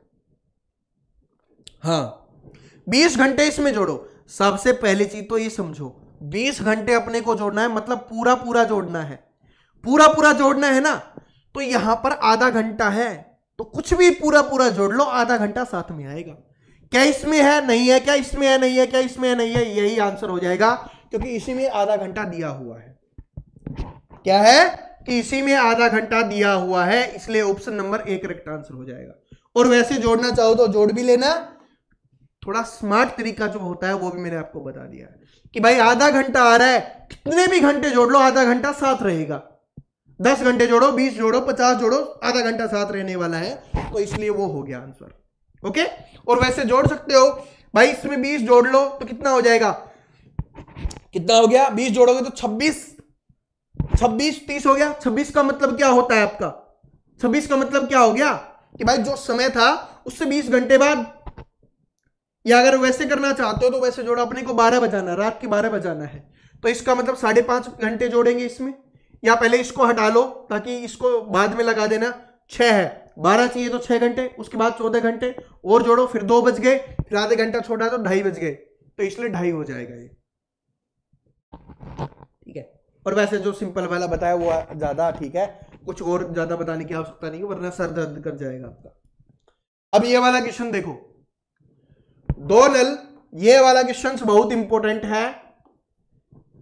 हाँ बीस घंटे इसमें जोड़ो सबसे पहली चीज तो ये समझो बीस घंटे अपने को जोड़ना है मतलब पूरा पूरा जोड़ना है पूरा पूरा जोड़ना है ना तो यहां पर आधा घंटा है तो कुछ भी पूरा पूरा जोड़ लो आधा घंटा साथ में आएगा क्या इसमें है नहीं है क्या इसमें है नहीं है क्या इसमें है नहीं है यही आंसर हो जाएगा क्योंकि इसी में आधा घंटा दिया हुआ है क्या है कि इसी में आधा घंटा दिया हुआ है इसलिए option number A correct answer हो जाएगा और वैसे जोड़ना चाहो तो जोड़ भी लेना थोड़ा स्मार्ट तरीका जो होता है वो भी मैंने आपको बता दिया है कि भाई आधा घंटा आ रहा है कितने भी घंटे जोड़ लो आधा घंटा साथ रहेगा दस घंटे जोड़ो बीस जोड़ो पचास जोड़ो आधा घंटा साथ रहने वाला है तो इसलिए वो हो गया आंसर ओके और वैसे जोड़ सकते हो भाई इसमें बीस जोड़ लो तो कितना हो जाएगा कितना हो गया बीस जोड़ोगे तो छब्बीस छब्बीस तीस हो गया छब्बीस का मतलब क्या होता है आपका छब्बीस का मतलब क्या हो गया कि भाई जो समय था उससे बीस घंटे बाद या अगर वैसे करना चाहते हो तो वैसे जोड़ो अपने को बारह बजाना रात के बारह बजाना है तो इसका मतलब साढ़े पाँच घंटे जोड़ेंगे इसमें या पहले इसको हटा लो ताकि इसको बाद में लगा देना छः है बारह चाहिए तो छः घंटे उसके बाद चौदह घंटे और जोड़ो फिर दो बज गए फिर आधे घंटा छोड़ा तो ढाई बज गए तो इसलिए ढाई हो जाएगा ये ठीक है और वैसे जो सिंपल वाला बताया वो ज़्यादा ठीक है कुछ और ज़्यादा बताने की आवश्यकता नहीं है वरना सर दर्द कर जाएगा आपका अब ये वाला क्वेश्चन देखो दो नल ये वाला क्वेश्चन बहुत इंपॉर्टेंट है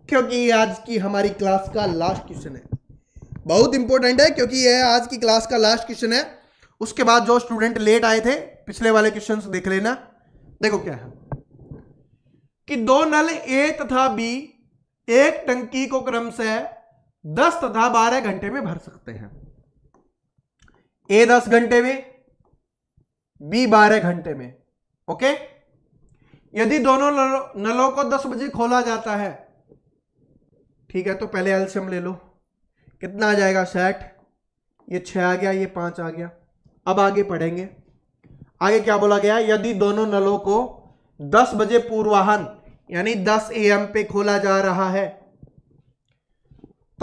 क्योंकि ये आज की हमारी क्लास का लास्ट क्वेश्चन है बहुत इंपॉर्टेंट है क्योंकि यह आज की क्लास का लास्ट क्वेश्चन है उसके बाद जो स्टूडेंट लेट आए थे पिछले वाले क्वेश्चन देख लेना देखो क्या है कि दो नल ए तथा बी एक टंकी को क्रम से दस तथा बारह घंटे में भर सकते हैं ए दस घंटे में बी बारह घंटे में ओके यदि दोनों नलों को 10 बजे खोला जाता है ठीक है तो पहले एल्शियम ले लो कितना आ जाएगा साठ ये छ आ गया ये पांच आ गया अब आगे पढ़ेंगे आगे क्या बोला गया यदि दोनों नलों को 10 बजे पूर्वाहन यानी 10 एम पे खोला जा रहा है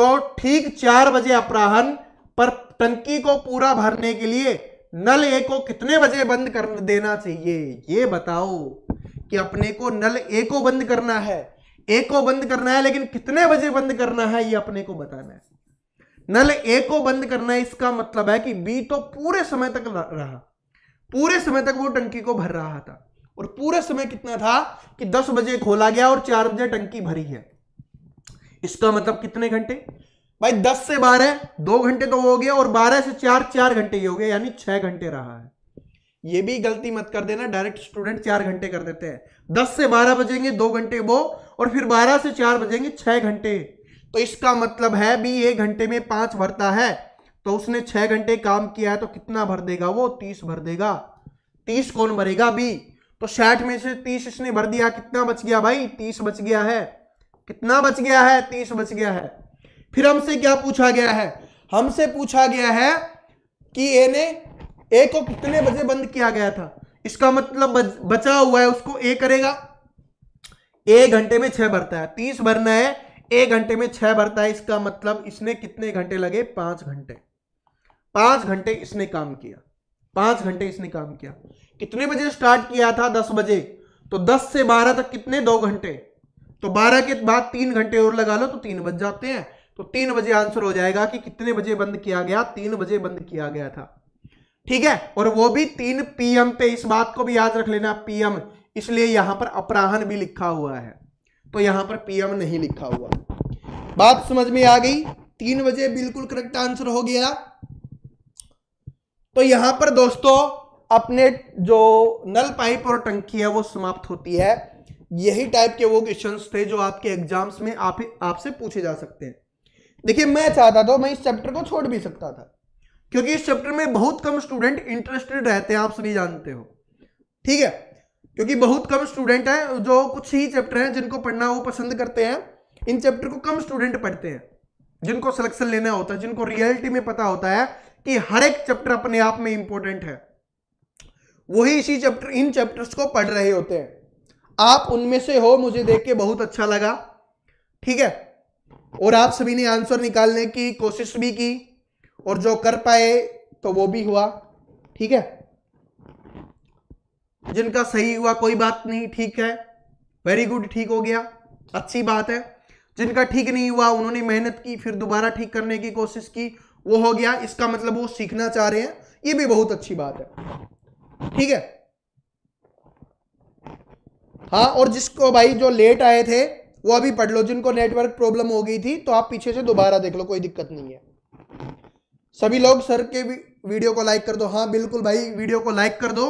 तो ठीक चार बजे अपराहन पर टंकी को पूरा भरने के लिए नल ए को कितने बजे बंद कर देना चाहिए ये बताओ कि अपने को नल ए को बंद करना है ए को बंद करना है लेकिन कितने बजे बंद करना है ये अपने को बताना है नल ए को बंद करना है इसका मतलब है कि बी तो पूरे समय तक रहा पूरे समय तक वो टंकी को भर रहा था और पूरे समय कितना था कि 10 बजे खोला गया और 4 बजे टंकी भरी है इसका मतलब कितने घंटे भाई 10 से 12 दो घंटे तो हो गया और 12 से 4 चार घंटे ही हो गए यानी 6 घंटे रहा है ये भी गलती मत कर देना डायरेक्ट स्टूडेंट चार घंटे कर देते हैं दस से बारह बजेंगे दो घंटे वो और फिर बारह से चार बजेंगे छह घंटे तो इसका मतलब है भी एक घंटे में पांच भरता है तो उसने छह घंटे काम किया है तो कितना भर देगा वो तीस भर देगा तीस कौन भरेगा बी तो साठ में से तीस इसने भर दिया कितना बच गया भाई तीस बच गया है कितना बच गया है तीस बच गया है फिर हमसे क्या पूछा गया है हमसे पूछा गया है कि ए ने ए को कितने बजे बंद किया गया था इसका मतलब बचा हुआ है उसको ए करेगा एक घंटे में छह भरता है तीस भरना है एक घंटे में छह भरता है इसका मतलब इसने कितने घंटे लगे पांच घंटे पांच घंटे इसने काम किया पांच घंटे इसने काम किया कितने बजे स्टार्ट किया था दस बजे तो दस से बारह तक कितने दो घंटे तो बारह के बाद तीन घंटे और लगा लो तो तीन बज जाते हैं तो तीन बजे आंसर हो जाएगा कि कितने बजे बंद किया गया तीन बजे बंद किया गया था ठीक है और वो भी तीन पीएम पे इस बात को भी याद रख लेना पीएम इसलिए यहां पर अपराहन भी लिखा हुआ है तो यहां पर पीएम नहीं लिखा हुआ बात समझ में आ गई तीन बजे बिल्कुल करेक्ट आंसर हो गया तो यहां पर दोस्तों अपने जो नल पाइप और टंकी है वो समाप्त होती है यही टाइप के वो क्वेश्चंस थे जो आपके एग्जाम्स में आप आपसे पूछे जा सकते हैं देखिए मैं चाहता था मैं इस चैप्टर को छोड़ भी सकता था क्योंकि इस चैप्टर में बहुत कम स्टूडेंट इंटरेस्टेड रहते हैं आप सभी जानते हो ठीक है क्योंकि बहुत कम स्टूडेंट हैं जो कुछ ही चैप्टर हैं जिनको पढ़ना वो पसंद करते हैं इन चैप्टर को कम स्टूडेंट पढ़ते हैं जिनको सिलेक्शन लेना होता है जिनको रियलिटी में पता होता है कि हर एक चैप्टर अपने आप में इंपॉर्टेंट है वही इसी चैप्टर इन चैप्टर्स को पढ़ रहे होते हैं आप उनमें से हो मुझे देख के बहुत अच्छा लगा ठीक है और आप सभी ने आंसर निकालने की कोशिश भी की और जो कर पाए तो वो भी हुआ ठीक है जिनका सही हुआ कोई बात नहीं ठीक है वेरी गुड ठीक हो गया अच्छी बात है जिनका ठीक नहीं हुआ उन्होंने मेहनत की फिर दोबारा ठीक करने की कोशिश की वो हो गया इसका मतलब वो सीखना चाह रहे हैं ये भी बहुत अच्छी बात है ठीक है हाँ और जिसको भाई जो लेट आए थे वो अभी पढ़ लो जिनको नेटवर्क प्रॉब्लम हो गई थी तो आप पीछे से दोबारा देख लो कोई दिक्कत नहीं है सभी लोग सर के वीडियो को लाइक कर दो हाँ बिल्कुल भाई वीडियो को लाइक कर दो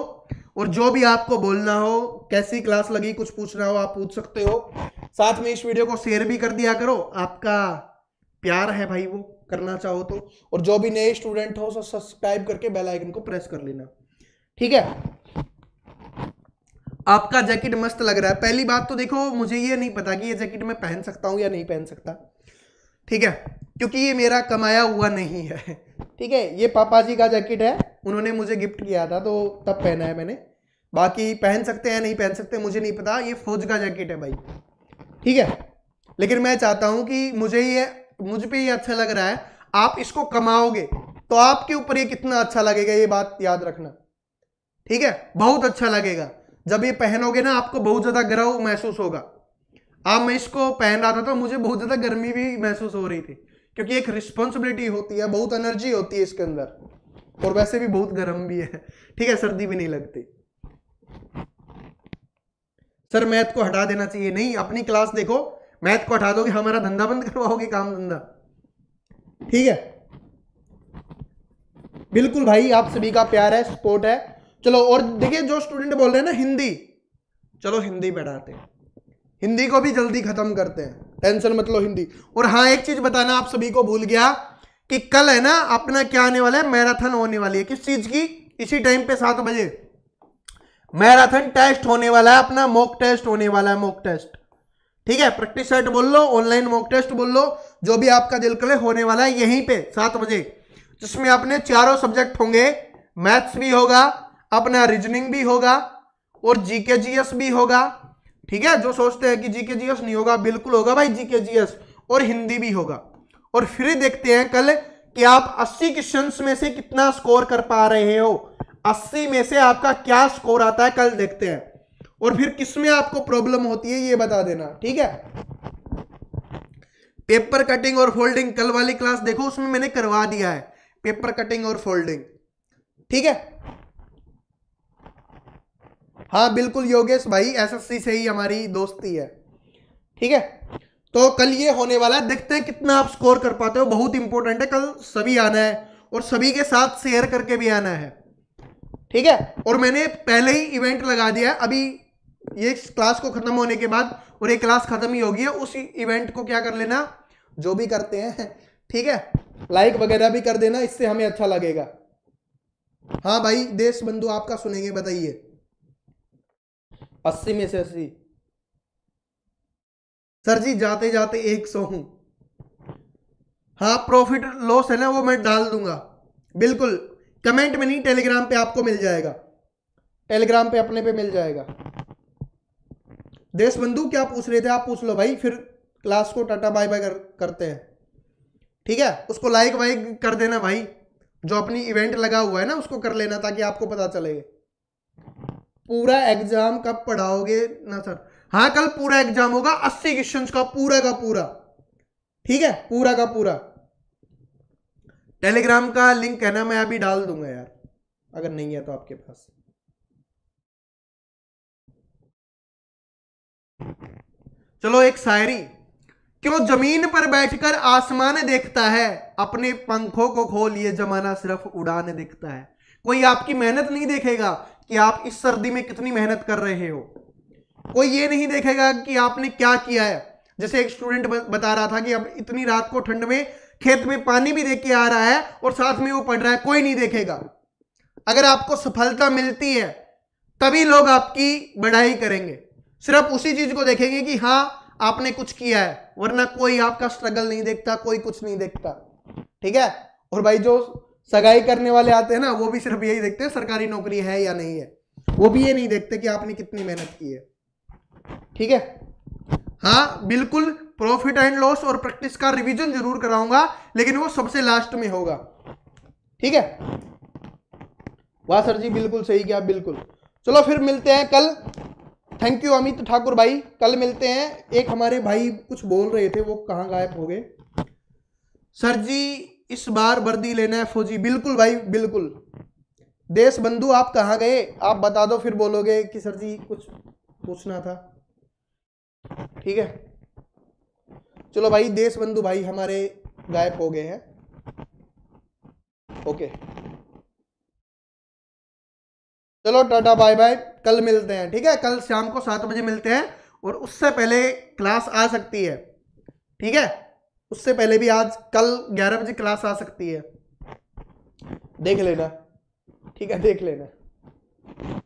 और जो भी आपको बोलना हो कैसी क्लास लगी कुछ पूछना हो आप पूछ सकते हो साथ में इस वीडियो को शेयर भी कर दिया करो आपका प्यार है भाई वो करना चाहो तो और जो भी नए स्टूडेंट हो सब्सक्राइब करके बेल आइकन को प्रेस कर लेना ठीक है आपका जैकेट मस्त लग रहा है पहली बात तो देखो मुझे ये नहीं पता कि ये जैकेट मैं पहन सकता हूँ या नहीं पहन सकता ठीक है क्योंकि ये मेरा कमाया हुआ नहीं है ठीक है ये पापा जी का जैकेट है उन्होंने मुझे गिफ्ट किया था तो तब पहना है मैंने बाकी पहन सकते हैं नहीं पहन सकते मुझे नहीं पता ये फौज का जैकेट है भाई ठीक है लेकिन मैं चाहता हूं कि मुझे ये मुझ पे ये अच्छा लग रहा है आप इसको कमाओगे तो आपके ऊपर ये कितना अच्छा लगेगा ये बात याद रखना ठीक है बहुत अच्छा लगेगा जब ये पहनोगे ना आपको बहुत ज़्यादा गर्व महसूस होगा आप हाँ, मैं इसको पहन रहा था तो मुझे बहुत ज़्यादा गर्मी भी महसूस हो रही थी क्योंकि एक रिस्पॉन्सिबिलिटी होती है बहुत एनर्जी होती है इसके अंदर और वैसे भी बहुत गर्म भी है ठीक है सर्दी भी नहीं लगती सर मैथ को हटा देना चाहिए नहीं अपनी क्लास देखो मैथ को हटा दोगे हमारा धंधा बंद करवाओगे काम धंधा ठीक है बिल्कुल भाई आप सभी का प्यार है सपोर्ट है चलो और देखिए जो स्टूडेंट बोल रहे हैं ना हिंदी चलो हिंदी पढ़ाते हैं हिंदी को भी जल्दी खत्म करते हैं टेंशन मत लो हिंदी और हाँ एक चीज बताना आप सभी को भूल गया कि कल है ना अपना क्या आने वाला है मैराथन होने वाली है किस चीज की इसी टाइम पे सात बजे मैराथन टेस्ट होने वाला है अपना मॉक टेस्ट होने वाला है मॉक टेस्ट ठीक है प्रैक्टिस सेट बोल लो ऑनलाइन मॉक टेस्ट बोल लो जो भी आपका दिल करे होने वाला है यहीं पे सात बजे जिसमें अपने चारों सब्जेक्ट होंगे मैथ्स भी होगा अपना रीजनिंग भी होगा और जीके जीएस भी होगा ठीक है जो सोचते हैं कि जीके जीएस नहीं होगा बिल्कुल होगा भाई जीके जीएस और हिंदी भी होगा और फिर देखते हैं कल कि आप 80 क्वेश्चन में से कितना स्कोर कर पा रहे हो 80 में से आपका क्या स्कोर आता है कल देखते हैं और फिर किसमें आपको प्रॉब्लम होती है ये बता देना ठीक है पेपर कटिंग और फोल्डिंग कल वाली क्लास देखो उसमें मैंने करवा दिया है पेपर कटिंग और फोल्डिंग ठीक है हाँ बिल्कुल योगेश भाई एसएससी से ही हमारी दोस्ती है ठीक है तो कल ये होने वाला है देखते हैं कितना आप स्कोर कर पाते हो बहुत इंपॉर्टेंट है कल सभी आना है और सभी के साथ शेयर करके भी आना है ठीक है और मैंने पहले ही इवेंट लगा दिया है अभी ये क्लास को खत्म होने के बाद और ये क्लास खत्म ही होगी उस इवेंट को क्या कर लेना जो भी करते हैं ठीक है लाइक वगैरह भी कर देना इससे हमें अच्छा लगेगा हाँ भाई देश बंधु आपका सुनेंगे बताइए अस्सी में से अस्सी सर जी जाते जाते एक सौ हूं हाँ प्रॉफिट लॉस है ना वो मैं डाल दूंगा बिल्कुल कमेंट में नहीं टेलीग्राम पे आपको मिल जाएगा टेलीग्राम पे अपने पे मिल जाएगा देश बंधु क्या पूछ रहे थे आप पूछ लो भाई फिर क्लास को टाटा बाय बाय कर, करते हैं ठीक है उसको लाइक वाइक कर देना भाई जो अपनी इवेंट लगा हुआ है ना उसको कर लेना ताकि आपको पता चले पूरा एग्जाम कब पढ़ाओगे ना सर हाँ कल पूरा एग्जाम होगा अस्सी क्वेश्चन का पूरा का पूरा ठीक है पूरा का पूरा टेलीग्राम का लिंक है ना मैं अभी डाल दूंगा यार अगर नहीं है तो आपके पास चलो एक शायरी क्यों जमीन पर बैठकर आसमान देखता है अपने पंखों को खोल ये जमाना सिर्फ उड़ान देखता है कोई आपकी मेहनत नहीं देखेगा कि आप इस सर्दी में कितनी मेहनत कर रहे हो कोई ये नहीं देखेगा कि आपने क्या किया है जैसे एक स्टूडेंट बता रहा था कि अब इतनी रात को ठंड में खेत में पानी भी देके आ रहा है और साथ में वो पढ़ रहा है कोई नहीं देखेगा अगर आपको सफलता मिलती है तभी लोग आपकी बढ़ाई करेंगे सिर्फ उसी चीज को देखेंगे कि हाँ आपने कुछ किया है वरना कोई आपका स्ट्रगल नहीं देखता कोई कुछ नहीं देखता ठीक है और भाई जो सगाई करने वाले आते हैं ना वो भी सिर्फ यही देखते हैं सरकारी नौकरी है या नहीं है वो भी ये नहीं देखते कि आपने कितनी मेहनत की है ठीक है हाँ बिल्कुल प्रॉफिट एंड लॉस और प्रैक्टिस का रिवीजन जरूर कराऊंगा लेकिन वो सबसे लास्ट में होगा ठीक है वाह सर जी बिल्कुल सही किया बिल्कुल चलो फिर मिलते हैं कल थैंक यू अमित ठाकुर भाई कल मिलते हैं एक हमारे भाई कुछ बोल रहे थे वो कहाँ गायब हो गए सर जी इस बार वर्दी लेना है फौजी बिल्कुल भाई बिल्कुल देश बंधु आप कहाँ गए आप बता दो फिर बोलोगे कि सर जी कुछ पूछना था ठीक है चलो भाई देश बंधु भाई हमारे गायब हो गए हैं ओके चलो टाटा बाय बाय कल मिलते हैं ठीक है कल शाम को सात बजे मिलते हैं और उससे पहले क्लास आ सकती है ठीक है उससे पहले भी आज कल ग्यारह बजे क्लास आ सकती है देख लेना ठीक है देख लेना